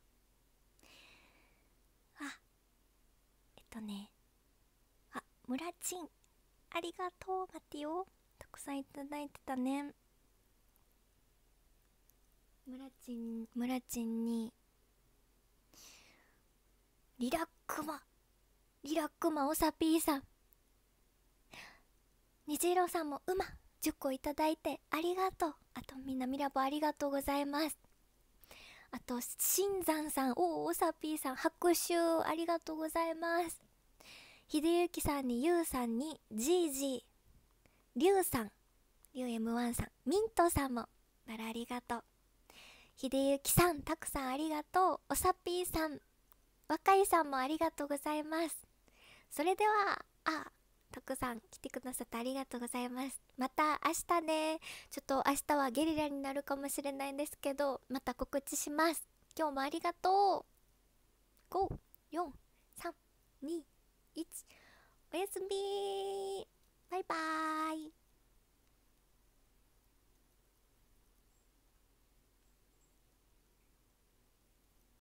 えっとね。あ、村ラチン。ありがとう。待テてよ。たくさんいただいてたね。村ラチン、ムチンに、リラックマ。リラックマ、おさぴーさん。虹色さんも、うま。10個いただいてありがとうあとみんなミラボありがとうございますあと新山さんおおさぴーさん拍手ありがとうございます秀幸さんにゆうさんにじいじりゅうさんりゅう M1 さんミントさんもバラありがとう秀幸さんたくさんありがとうおさぴーさん若いさんもありがとうございますそれではあたくさん来てくださってありがとうございますまた明日ねちょっと明日はゲリラになるかもしれないんですけどまた告知します今日もありがとう5431 2おやすみバイバーイ